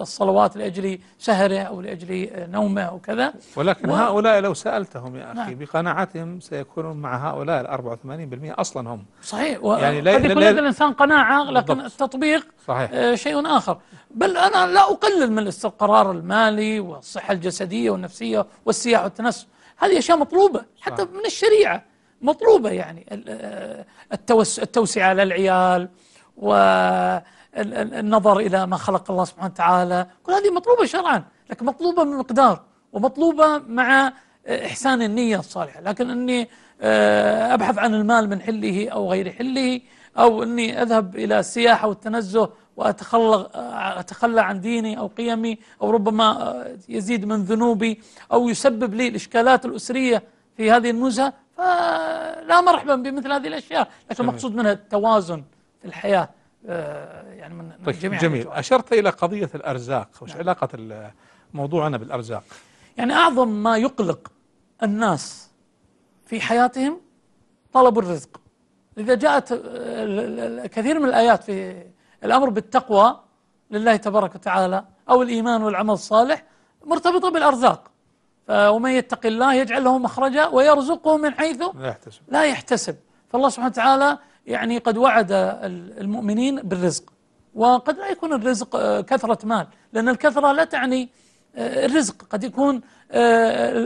الصلوات لأجل سهره أو لأجل نومه أو كذا ولكن و... هؤلاء لو سألتهم يا أخي نعم. بقناعتهم سيكونون مع هؤلاء ال 84% أصلا هم صحيح و... يعني لا قد يكون لدى الإنسان قناعة لكن بالضبط. التطبيق صحيح. آه شيء آخر بل أنا لا أقلل من الاستقرار المالي والصحة الجسدية والنفسية والسياحة والتنسق هذه أشياء مطلوبة حتى صح. من الشريعة مطلوبة يعني آه، التوسعة على العيال والنظر إلى ما خلق الله سبحانه وتعالى كل هذه مطلوبة شرعا لكن مطلوبة بمقدار ومطلوبة مع آه، إحسان النية الصالحة لكن أني آه، أبحث عن المال من حله أو غير حله أو أني أذهب إلى السياحة والتنزه وأتخلى أتخلى عن ديني أو قيمي أو ربما يزيد من ذنوبي أو يسبب لي الإشكالات الأسرية في هذه النزهة آه، لا مرحبا بمثل هذه الأشياء لكن المقصود منها التوازن في الحياة آه، يعني من طيب جميع جميل الأشياء. أشرت إلى قضية الأرزاق وش نعم. علاقة موضوعنا بالأرزاق يعني أعظم ما يقلق الناس في حياتهم طلب الرزق إذا جاءت كثير من الآيات في الأمر بالتقوى لله تبارك وتعالى أو الإيمان والعمل الصالح مرتبطة بالأرزاق آه، ومن يتق الله يجعل له مخرجا ويرزقه من حيث لا يحتسب لا يحتسب فالله سبحانه وتعالى يعني قد وعد المؤمنين بالرزق وقد لا يكون الرزق آه، كثرة مال لأن الكثرة لا تعني آه، الرزق قد يكون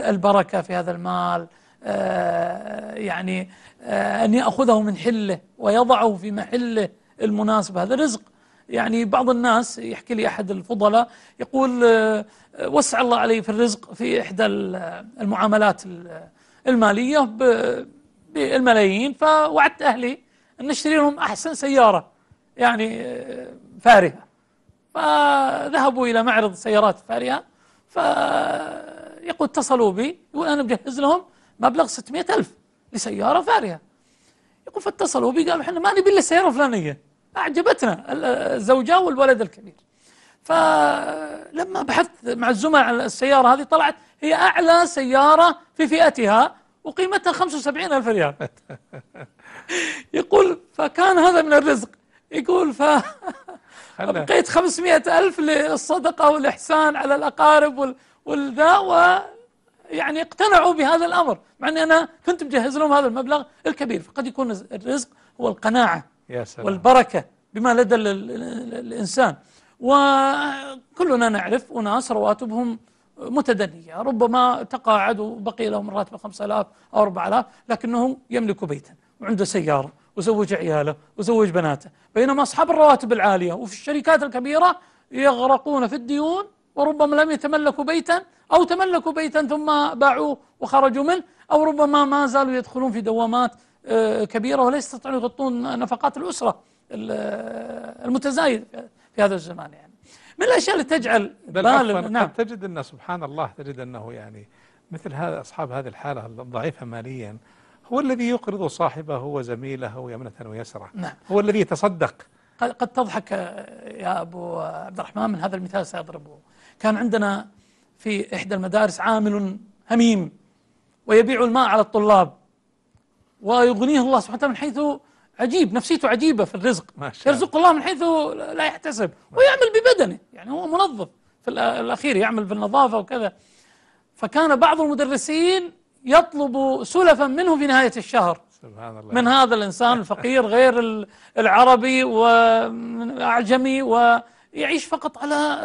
البركة في هذا المال يعني أن يأخذه من حله ويضعه في محله المناسب هذا رزق يعني بعض الناس يحكي لي أحد الفضلاء يقول آه، آه، وسع الله علي في الرزق في إحدى آه، المعاملات المالية بالملايين فوعدت أهلي أن أشتري لهم أحسن سيارة يعني فارهة فذهبوا إلى معرض سيارات فارهة فيقول اتصلوا بي يقول أنا مجهز لهم مبلغ 600 ألف لسيارة فارهة يقول فاتصلوا بي قالوا احنا ما نبي إلا السيارة الفلانية أعجبتنا الزوجة والولد الكبير فلما بحثت مع الزملاء عن السيارة هذه طلعت هي أعلى سيارة في فئتها وقيمتها 75 ألف ريال يقول فكان هذا من الرزق يقول ف بقيت 500 ألف للصدقة والإحسان على الأقارب وال... والذا و يعني اقتنعوا بهذا الأمر مع أني أنا كنت مجهز لهم هذا المبلغ الكبير فقد يكون الرزق هو القناعة يا سلام. والبركة بما لدى الإنسان وكلنا نعرف أناس رواتبهم متدنية ربما تقاعد وبقي لهم راتب 5000 أو 4000 لكنه يملك بيتا وعنده سيارة وزوج عياله وزوج بناته بينما أصحاب الرواتب العالية وفي الشركات الكبيرة يغرقون في الديون وربما لم يتملكوا بيتا أو تملكوا بيتا ثم باعوه وخرجوا منه أو ربما ما زالوا يدخلون في دوامات آه، كبيرة ولا يستطيعون يغطون نفقات الأسرة آه، المتزايد في هذا الزمان يعني من الأشياء اللي تجعل بال نعم تجد أن سبحان الله تجد أنه يعني مثل هذا أصحاب هذه الحالة الضعيفة ماليا هو الذي يقرض صاحبه وزميله يمنة ويسرة نعم. هو الذي يتصدق قد, قد تضحك يا أبو عبد الرحمن من هذا المثال سأضربه كان عندنا في إحدى المدارس عامل هميم ويبيع الماء على الطلاب ويغنيه الله سبحانه وتعالى من حيث عجيب نفسيته عجيبة في الرزق ما شاء يرزق الله من حيث لا يحتسب ويعمل ببدنه يعني هو منظف في الأخير يعمل بالنظافة وكذا فكان بعض المدرسين يطلب سلفا منه في نهاية الشهر سبحان الله. من هذا الإنسان الفقير غير العربي وأعجمي ويعيش فقط على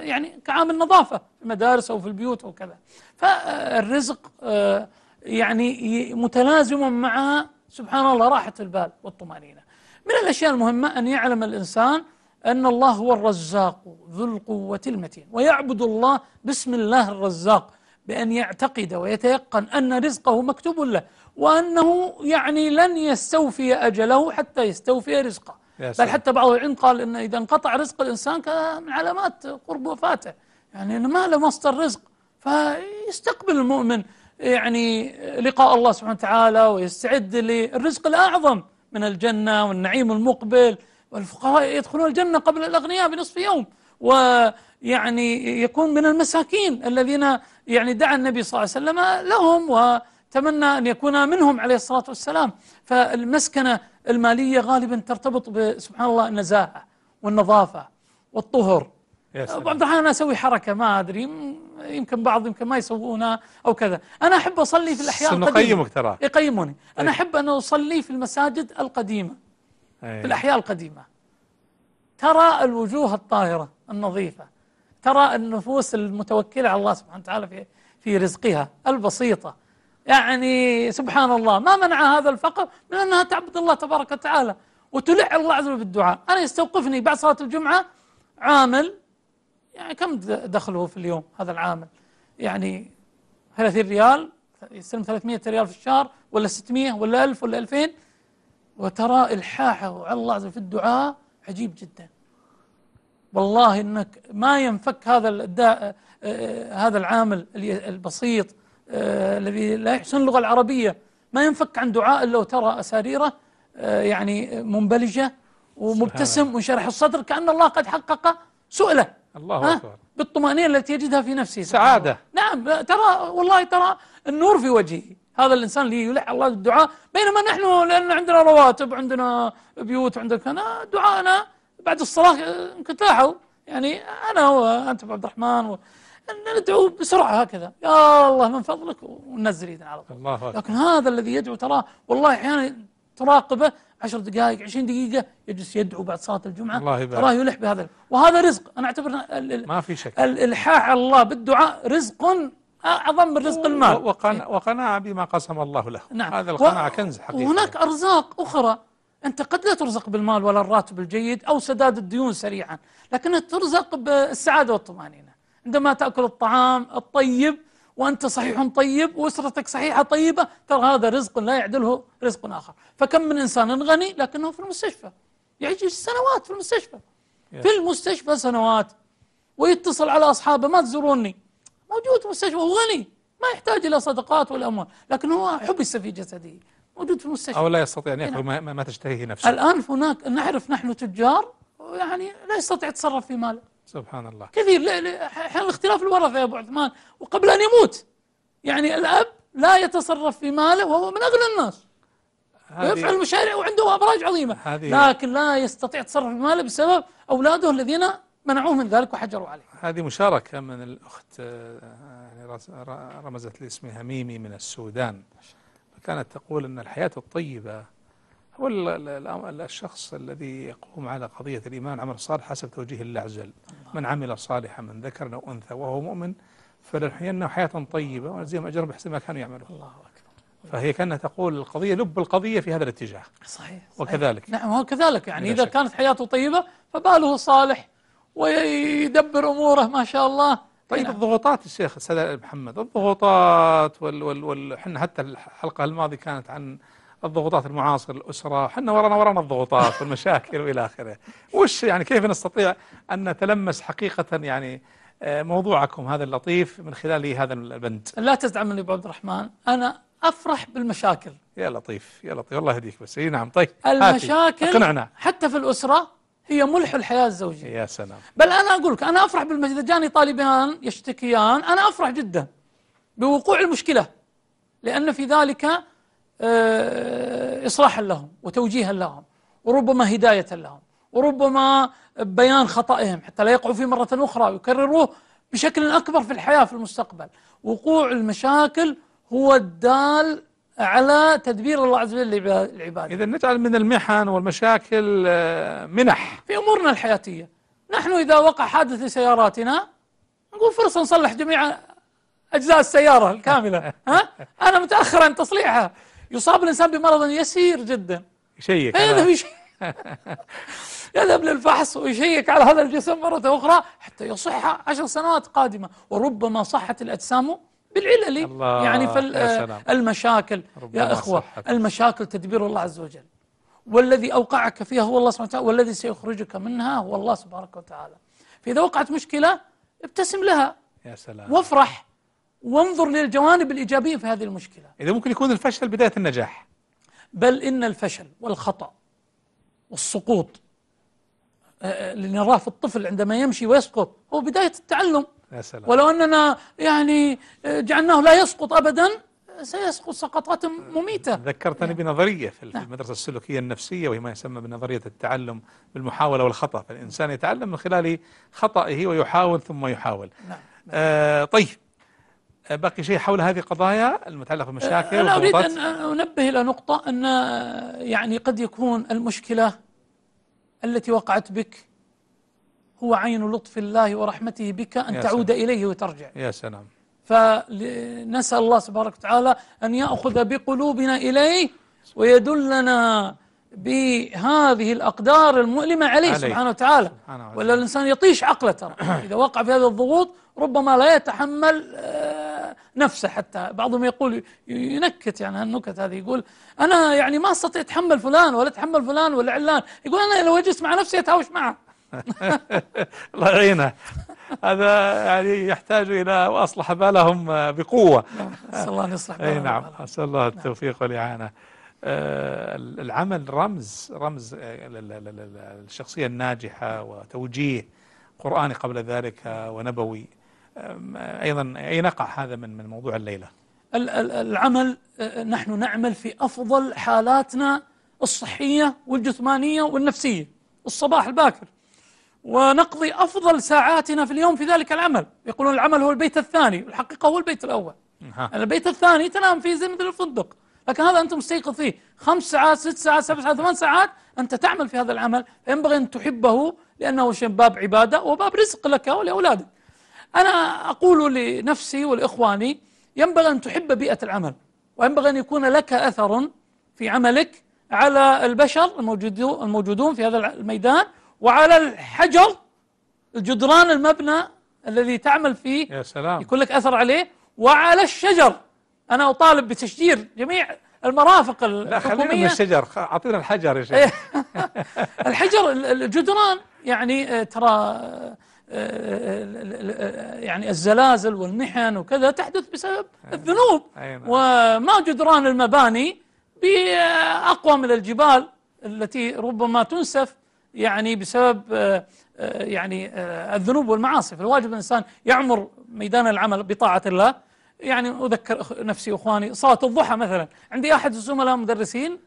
يعني كعامل نظافة في المدارس أو في البيوت أو كذا فالرزق آه، يعني متلازما مع سبحان الله راحة البال والطمأنينة من الأشياء المهمة أن يعلم الإنسان أن الله هو الرزاق ذو القوة المتين ويعبد الله بسم الله الرزاق بأن يعتقد ويتيقن أن رزقه مكتوب له وأنه يعني لن يستوفي أجله حتى يستوفي رزقه بل حتى بعض العلم قال أن إذا انقطع رزق الإنسان كان من علامات قرب وفاته يعني ما له مصدر رزق فيستقبل المؤمن يعني لقاء الله سبحانه وتعالى ويستعد للرزق الأعظم من الجنة والنعيم المقبل والفقهاء يدخلون الجنة قبل الأغنياء بنصف يوم ويعني يكون من المساكين الذين يعني دعا النبي صلى الله عليه وسلم لهم وتمنى أن يكون منهم عليه الصلاة والسلام فالمسكنة المالية غالبا ترتبط بسبحان الله النزاهة والنظافة والطهر أبو عبد الرحمن أنا أسوي حركة ما أدري يمكن بعض يمكن ما يسوونها أو كذا أنا أحب أصلي في الأحياء القديمة نقيمك ترى يقيموني أنا إيه. أحب أن أصلي في المساجد القديمة في إيه. الأحياء القديمة ترى الوجوه الطاهرة النظيفة ترى النفوس المتوكلة على الله سبحانه وتعالى في في رزقها البسيطة يعني سبحان الله ما منع هذا الفقر من أنها تعبد الله تبارك وتعالى وتلع الله عز وجل بالدعاء أنا يستوقفني بعد صلاة الجمعة عامل يعني كم دخله في اليوم هذا العامل يعني 30 ريال يستلم 300 ريال في الشهر ولا 600 ولا 1000 ولا 2000 وترى الحاحه على الله عز وجل في الدعاء عجيب جدا والله انك ما ينفك هذا الداء آه، آه، هذا العامل البسيط آه، الذي لا يحسن اللغه العربيه ما ينفك عن دعاء الا وترى اساريره يعني منبلجه ومبتسم وشرح الصدر كان الله قد حقق سؤله الله أكبر بالطمأنينة التي يجدها في نفسه سعادة نعم ترى والله ترى النور في وجهه هذا الإنسان اللي يلح الله بالدعاء بينما نحن لأن عندنا رواتب عندنا بيوت عندنا كذا دعائنا بعد الصلاة يمكن آه، تلاحظ يعني أنا وأنت عبد الرحمن و... ندعو بسرعة هكذا يا الله من فضلك وننزل يدنا على طول الله لكن هذا الذي يدعو تراه والله أحيانا تراقبه عشر دقائق عشرين دقيقة يجلس يدعو بعد صلاة الجمعة الله يلح بهذا وهذا رزق أنا أعتبر ما في شك الإلحاح على الله بالدعاء رزق أعظم من رزق المال وقناعة بما قسم الله له نعم هذا القناعة و... كنز حقيقي وهناك أرزاق أخرى أنت قد لا ترزق بالمال ولا الراتب الجيد أو سداد الديون سريعا لكنها ترزق بالسعادة والطمأنينة عندما تأكل الطعام الطيب وأنت صحيح طيب وأسرتك صحيحة طيبة ترى هذا رزق لا يعدله رزق آخر فكم من إنسان غني لكنه في المستشفى يعيش سنوات في المستشفى في المستشفى سنوات ويتصل على أصحابه ما تزوروني موجود في المستشفى وغني ما يحتاج إلى صدقات ولا أموال لكن هو حبس في جسده موجود في المستشفى أو لا يستطيع أن يأكل نعم. ما, ما تشتهيه نفسه الآن هناك نعرف نحن تجار يعني لا يستطيع يتصرف في ماله سبحان الله كثير أحيانا اختلاف الورثة يا أبو عثمان وقبل أن يموت يعني الأب لا يتصرف في ماله وهو من أغنى الناس ويفعل مشاريع وعنده أبراج عظيمة هذه لكن لا يستطيع تصرف في ماله بسبب أولاده الذين منعوه من ذلك وحجروا عليه هذه مشاركة من الأخت آه، يعني رمزت لاسمها ميمي من السودان فكانت تقول أن الحياة الطيبة والشخص الذي يقوم على قضية الإيمان عمل صالح حسب توجيه الله عز وجل من عمل صالحا من ذكر أو أنثى وهو مؤمن فلنحيينه حياة طيبة ونجزيهم أجر بحسب ما كانوا يعملون الله أكبر فهي كأنها تقول القضية لب القضية في هذا الاتجاه صحيح, صحيح. وكذلك نعم وكذلك يعني إذا شك. كانت حياته طيبة فباله صالح ويدبر أموره ما شاء الله طيب نعم. الضغوطات الشيخ سيد محمد الضغوطات وال وال وال حتى الحلقة الماضية كانت عن الضغوطات المعاصرة الأسرة حنا ورانا ورانا الضغوطات والمشاكل وإلى آخره وش يعني كيف نستطيع أن نتلمس حقيقة يعني آه، موضوعكم هذا اللطيف من خلال هذا البند لا تزعمني يا أبو عبد الرحمن أنا أفرح بالمشاكل يا لطيف يا لطيف الله يهديك بس اي نعم طيب المشاكل اقنعنا حتى في الأسرة هي ملح الحياة الزوجية يا سلام بل أنا أقول لك أنا أفرح بالمشاكل إذا جاني طالبان يشتكيان أنا أفرح جدا بوقوع المشكلة لأن في ذلك آه، إصلاحا لهم وتوجيها لهم وربما هداية لهم وربما بيان خطأهم حتى لا يقعوا فيه مرة أخرى ويكرروه بشكل أكبر في الحياة في المستقبل وقوع المشاكل هو الدال على تدبير الله عز وجل لعباده إذا نجعل من المحن والمشاكل آه، منح في أمورنا الحياتية نحن إذا وقع حادث لسياراتنا نقول فرصة نصلح جميع أجزاء السيارة الكاملة ها؟ أنا متأخر عن تصليحها يصاب الإنسان بمرض يسير جدا يشيك هذا يذهب للفحص ويشيك على هذا الجسم مرة أخرى حتى يصح عشر سنوات قادمة وربما صحت الأجسام بالعلل يعني فالمشاكل يا, يا إخوة صحت. المشاكل تدبير الله عز وجل والذي أوقعك فيها هو الله سبحانه وتعالى والذي سيخرجك منها هو الله سبحانه وتعالى فإذا وقعت مشكلة ابتسم لها يا سلام وافرح وانظر للجوانب الإيجابية في هذه المشكلة إذا ممكن يكون الفشل بداية النجاح بل إن الفشل والخطأ والسقوط لنراه آه، في الطفل عندما يمشي ويسقط هو بداية التعلم يا سلام. ولو أننا يعني آه، جعلناه لا يسقط أبدا آه، سيسقط سقطات مميتة ذكرتني يعني. بنظرية في نعم. المدرسة السلوكية النفسية وهي ما يسمى بنظرية التعلم بالمحاولة والخطأ فالإنسان يتعلم من خلال خطئه ويحاول ثم يحاول نعم. نعم. آه طيب باقي شيء حول هذه القضايا المتعلقة بالمشاكل أنا أريد أن أنبه إلى نقطة أن آه، يعني قد يكون المشكلة التي وقعت بك هو عين لطف الله ورحمته بك أن تعود سلام. إليه وترجع يا سلام فنسأل الله سبحانه وتعالى أن يأخذ بقلوبنا إليه ويدلنا بهذه الأقدار المؤلمة عليه, عليه. سبحانه وتعالى سبحانه ولا الإنسان يطيش عقله ترى إذا وقع في هذه الضغوط ربما لا يتحمل آه، نفسه حتى بعضهم يقول ينكت يعني هالنكت هذه يقول أنا يعني ما أستطيع أتحمل فلان ولا أتحمل فلان ولا علان يقول أنا لو أجلس مع نفسي أتهاوش معه الله يعينه هذا يعني يحتاج إلى وأصلح بالهم بقوة أسأل الله أن يصلح بالهم نعم أسأل الله نعم. التوفيق والإعانة آه، العمل رمز رمز آه، الشخصية الناجحة وتوجيه قرآني قبل ذلك ونبوي أيضا ينقع هذا من من موضوع الليلة العمل نحن نعمل في أفضل حالاتنا الصحية والجثمانية والنفسية الصباح الباكر ونقضي أفضل ساعاتنا في اليوم في ذلك العمل يقولون العمل هو البيت الثاني الحقيقة هو البيت الأول يعني البيت الثاني تنام فيه زي مثل الفندق لكن هذا أنت مستيقظ فيه خمس ساعات ست ساعات سبع ساعات ثمان ساعات أنت تعمل في هذا العمل فينبغي أن تحبه لأنه باب عبادة وباب رزق لك ولأولادك أنا أقول لنفسي ولإخواني ينبغي أن تحب بيئة العمل وينبغي أن يكون لك أثر في عملك على البشر الموجودون في هذا الميدان وعلى الحجر الجدران المبنى الذي تعمل فيه يا سلام. يكون لك أثر عليه وعلى الشجر أنا أطالب بتشجير جميع المرافق الحكومية لا خلينا من الشجر أعطينا الحجر يا شيخ الحجر الجدران يعني آه، ترى آه، يعني الزلازل والمحن وكذا تحدث بسبب الذنوب وما جدران المباني بأقوى من الجبال التي ربما تنسف يعني بسبب آه، آه، يعني آه، الذنوب والمعاصي فالواجب الإنسان يعمر ميدان العمل بطاعة الله يعني أذكر نفسي أخواني صلاة الضحى مثلا عندي أحد الزملاء مدرسين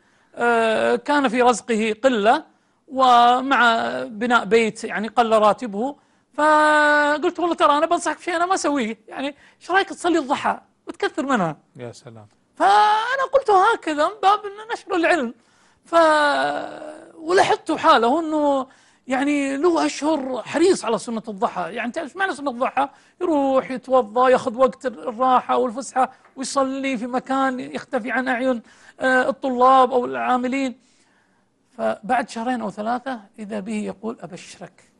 كان في رزقه قلة ومع بناء بيت يعني قل راتبه فقلت والله ترى انا بنصحك في شيء انا ما اسويه يعني ايش رايك تصلي الضحى وتكثر منها يا سلام فانا قلت هكذا من باب ان نشر العلم ف ولاحظت حاله انه يعني له اشهر حريص على سنه الضحى يعني تعرف معنى سنه الضحى يروح يتوضا ياخذ وقت الراحه والفسحه ويصلي في مكان يختفي عن اعين آه، الطلاب او العاملين فبعد شهرين او ثلاثه اذا به يقول ابشرك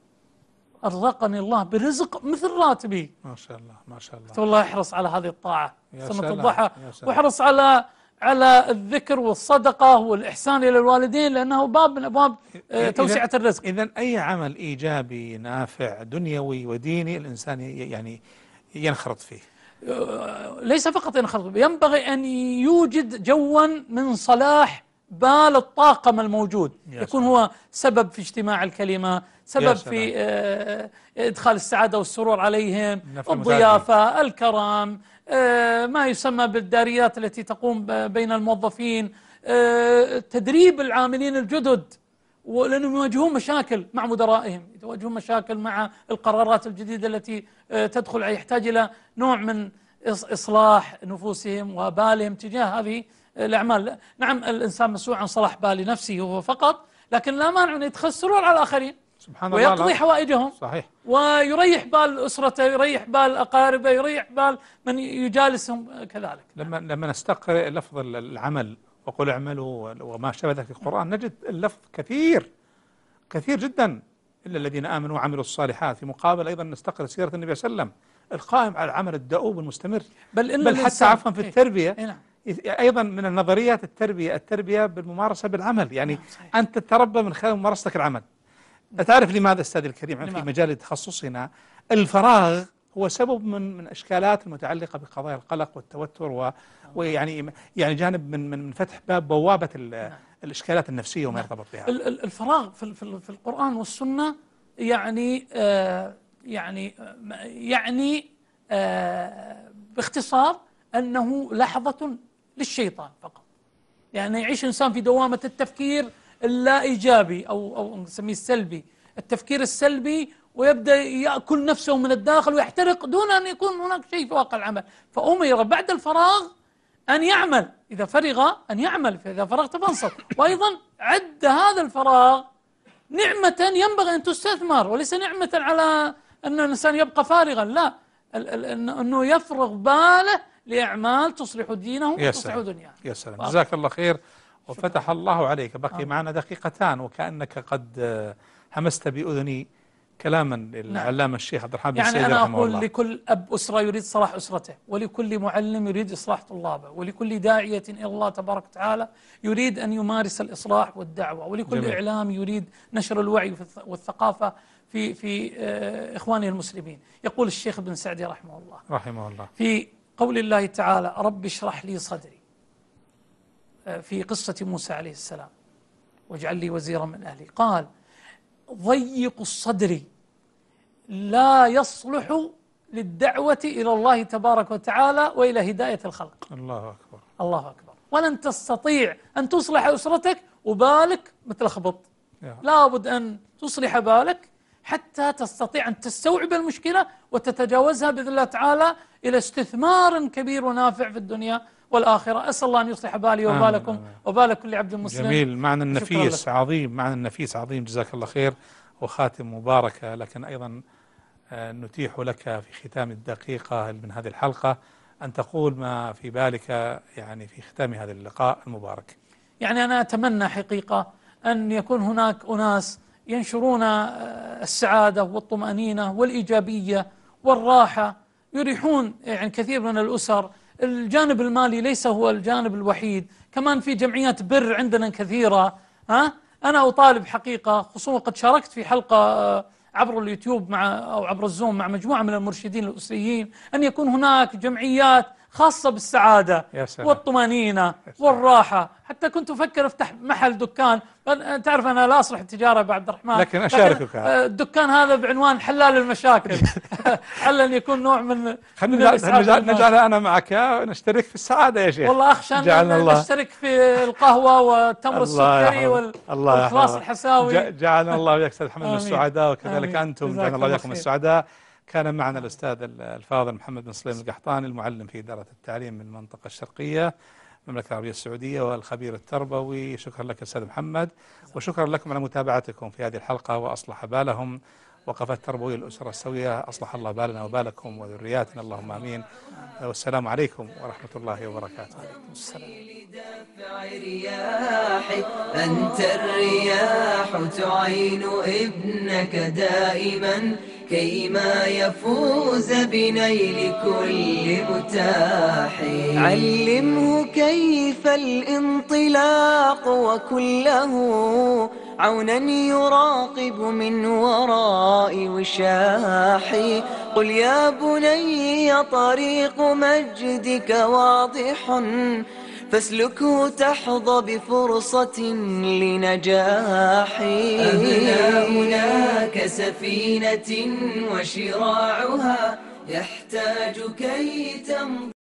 أرزقني الله برزق مثل راتبي ما شاء الله ما شاء الله والله احرص على هذه الطاعة سنة الضحى واحرص على على الذكر والصدقة والإحسان إلى الوالدين لأنه باب من أبواب آه، توسعة الرزق إذا أي عمل إيجابي نافع دنيوي وديني الإنسان يعني ينخرط فيه آه، ليس فقط ينخرط ينبغي أن يوجد جوا من صلاح بال الطاقم الموجود يكون هو سبب في اجتماع الكلمة سبب في آه، آه، إدخال السعادة والسرور عليهم الضيافة الكرم آه، ما يسمى بالداريات التي تقوم بين الموظفين تدريب العاملين الجدد لأنهم يواجهون مشاكل مع مدرائهم يواجهون مشاكل مع القرارات الجديده التي تدخل يحتاج الى نوع من اصلاح نفوسهم وبالهم تجاه هذه الأعمال نعم الإنسان مسؤول عن صلاح بال نفسه هو فقط لكن لا مانع أن يتخسروا على الآخرين سبحان ويقضي الله ويقضي حوائجهم صحيح ويريح بال أسرته يريح بال أقاربه يريح بال من يجالسهم كذلك لما لما نستقرئ لفظ العمل وقل اعملوا وما شابه ذلك في القرآن نجد اللفظ كثير كثير جدا إلا الذين آمنوا وعملوا الصالحات في مقابل أيضا نستقرئ سيرة النبي صلى الله عليه وسلم القائم على العمل الدؤوب المستمر بل, إن بل حتى عفوا في التربية إيه, إيه، نعم ايضا من النظريات التربيه التربيه بالممارسه بالعمل يعني نعم، صحيح. انت تتربى من خلال ممارستك العمل تعرف لماذا استاذ الكريم لماذا؟ نعم. في مجال تخصصنا الفراغ هو سبب من من اشكالات المتعلقه بقضايا القلق والتوتر و نعم. ويعني يعني جانب من من فتح باب بوابه الاشكالات النفسيه وما يرتبط بها الفراغ في في القران والسنه يعني آه يعني آه، يعني آه باختصار انه لحظه للشيطان فقط يعني يعيش الإنسان في دوامة التفكير اللا إيجابي أو, أو نسميه السلبي التفكير السلبي ويبدأ يأكل نفسه من الداخل ويحترق دون أن يكون هناك شيء في واقع العمل فأمر بعد الفراغ أن يعمل إذا فرغ أن يعمل فإذا فرغت فانصت وأيضا عد هذا الفراغ نعمة ينبغي أن تستثمر وليس نعمة على أن الإنسان يبقى فارغا لا أنه يفرغ باله لأعمال تصلح دينهم وتصلح دنياهم يا سلام جزاك الله خير وفتح الله عليك بقي آه. معنا دقيقتان وكأنك قد آه، همست بأذني كلاما نعم. للعلامة الشيخ عبد الرحمن يعني أنا أقول الله. لكل أب أسرة يريد صلاح أسرته ولكل معلم يريد إصلاح طلابه ولكل داعية إلى الله تبارك وتعالى يريد أن يمارس الإصلاح والدعوة ولكل جميل. إعلام يريد نشر الوعي والثقافة في في آه، إخوانه المسلمين يقول الشيخ بن سعدي رحمه الله رحمه الله في قول الله تعالى رب اشرح لي صدري آه، في قصة موسى عليه السلام واجعل لي وزيرا من أهلي قال ضيق الصدر لا يصلح للدعوة إلى الله تبارك وتعالى وإلى هداية الخلق الله أكبر الله أكبر ولن تستطيع أن تصلح أسرتك وبالك متلخبط لابد أن تصلح بالك حتى تستطيع أن تستوعب المشكلة وتتجاوزها بإذن الله تعالى إلى استثمار كبير ونافع في الدنيا والآخرة أسأل الله أن يصلح بالي وبالكم وبال كل عبد مسلم جميل معنى النفيس عظيم معنى النفيس عظيم جزاك الله خير وخاتم مباركة لكن أيضا آه، نتيح لك في ختام الدقيقة من هذه الحلقة أن تقول ما في بالك يعني في ختام هذا اللقاء المبارك يعني أنا أتمنى حقيقة أن يكون هناك أناس ينشرون آه، السعادة والطمأنينة والإيجابية والراحة يريحون يعني كثير من الأسر الجانب المالي ليس هو الجانب الوحيد كمان في جمعيات بر عندنا كثيرة ها أنا أطالب حقيقة خصوصا قد شاركت في حلقة آه، عبر اليوتيوب مع أو عبر الزوم مع مجموعة من المرشدين الأسريين أن يكون هناك جمعيات خاصة بالسعادة يا سلام. والطمأنينة والراحة حتى كنت أفكر أفتح محل دكان تعرف أنا لا أصلح التجارة بعد الرحمن لكن أشاركك لكن آه، الدكان هذا بعنوان حلال المشاكل على أن يكون نوع من خلينا نجعلها أنا معك نشترك في السعادة يا شيخ والله أخشى أن نشترك في القهوة والتمر السكري والخلاص الحساوي جعلنا الله وياك سيد محمد السعداء وكذلك أنتم جعلنا الله وياكم السعداء كان معنا الأستاذ الفاضل محمد بن سليم القحطاني المعلم في إدارة التعليم من المنطقة الشرقية المملكة العربية السعودية والخبير التربوي شكرا لك أستاذ محمد وشكرا لكم على متابعتكم في هذه الحلقة وأصلح بالهم وقفات تربوية الأسرة السوية أصلح الله بالنا وبالكم وذرياتنا اللهم آمين والسلام عليكم ورحمة الله وبركاته لدفع رياحي أنت الرياح تعين ابنك دائما كيما يفوز بنيل كل متاح علمه كيف الانطلاق وكله عونا يراقب من وراء وشاحي قل يا بني طريق مجدك واضح فاسلكه تحظى بفرصة لنجاحي أبنا هناك سفينة وشراعها يحتاج كي تمضي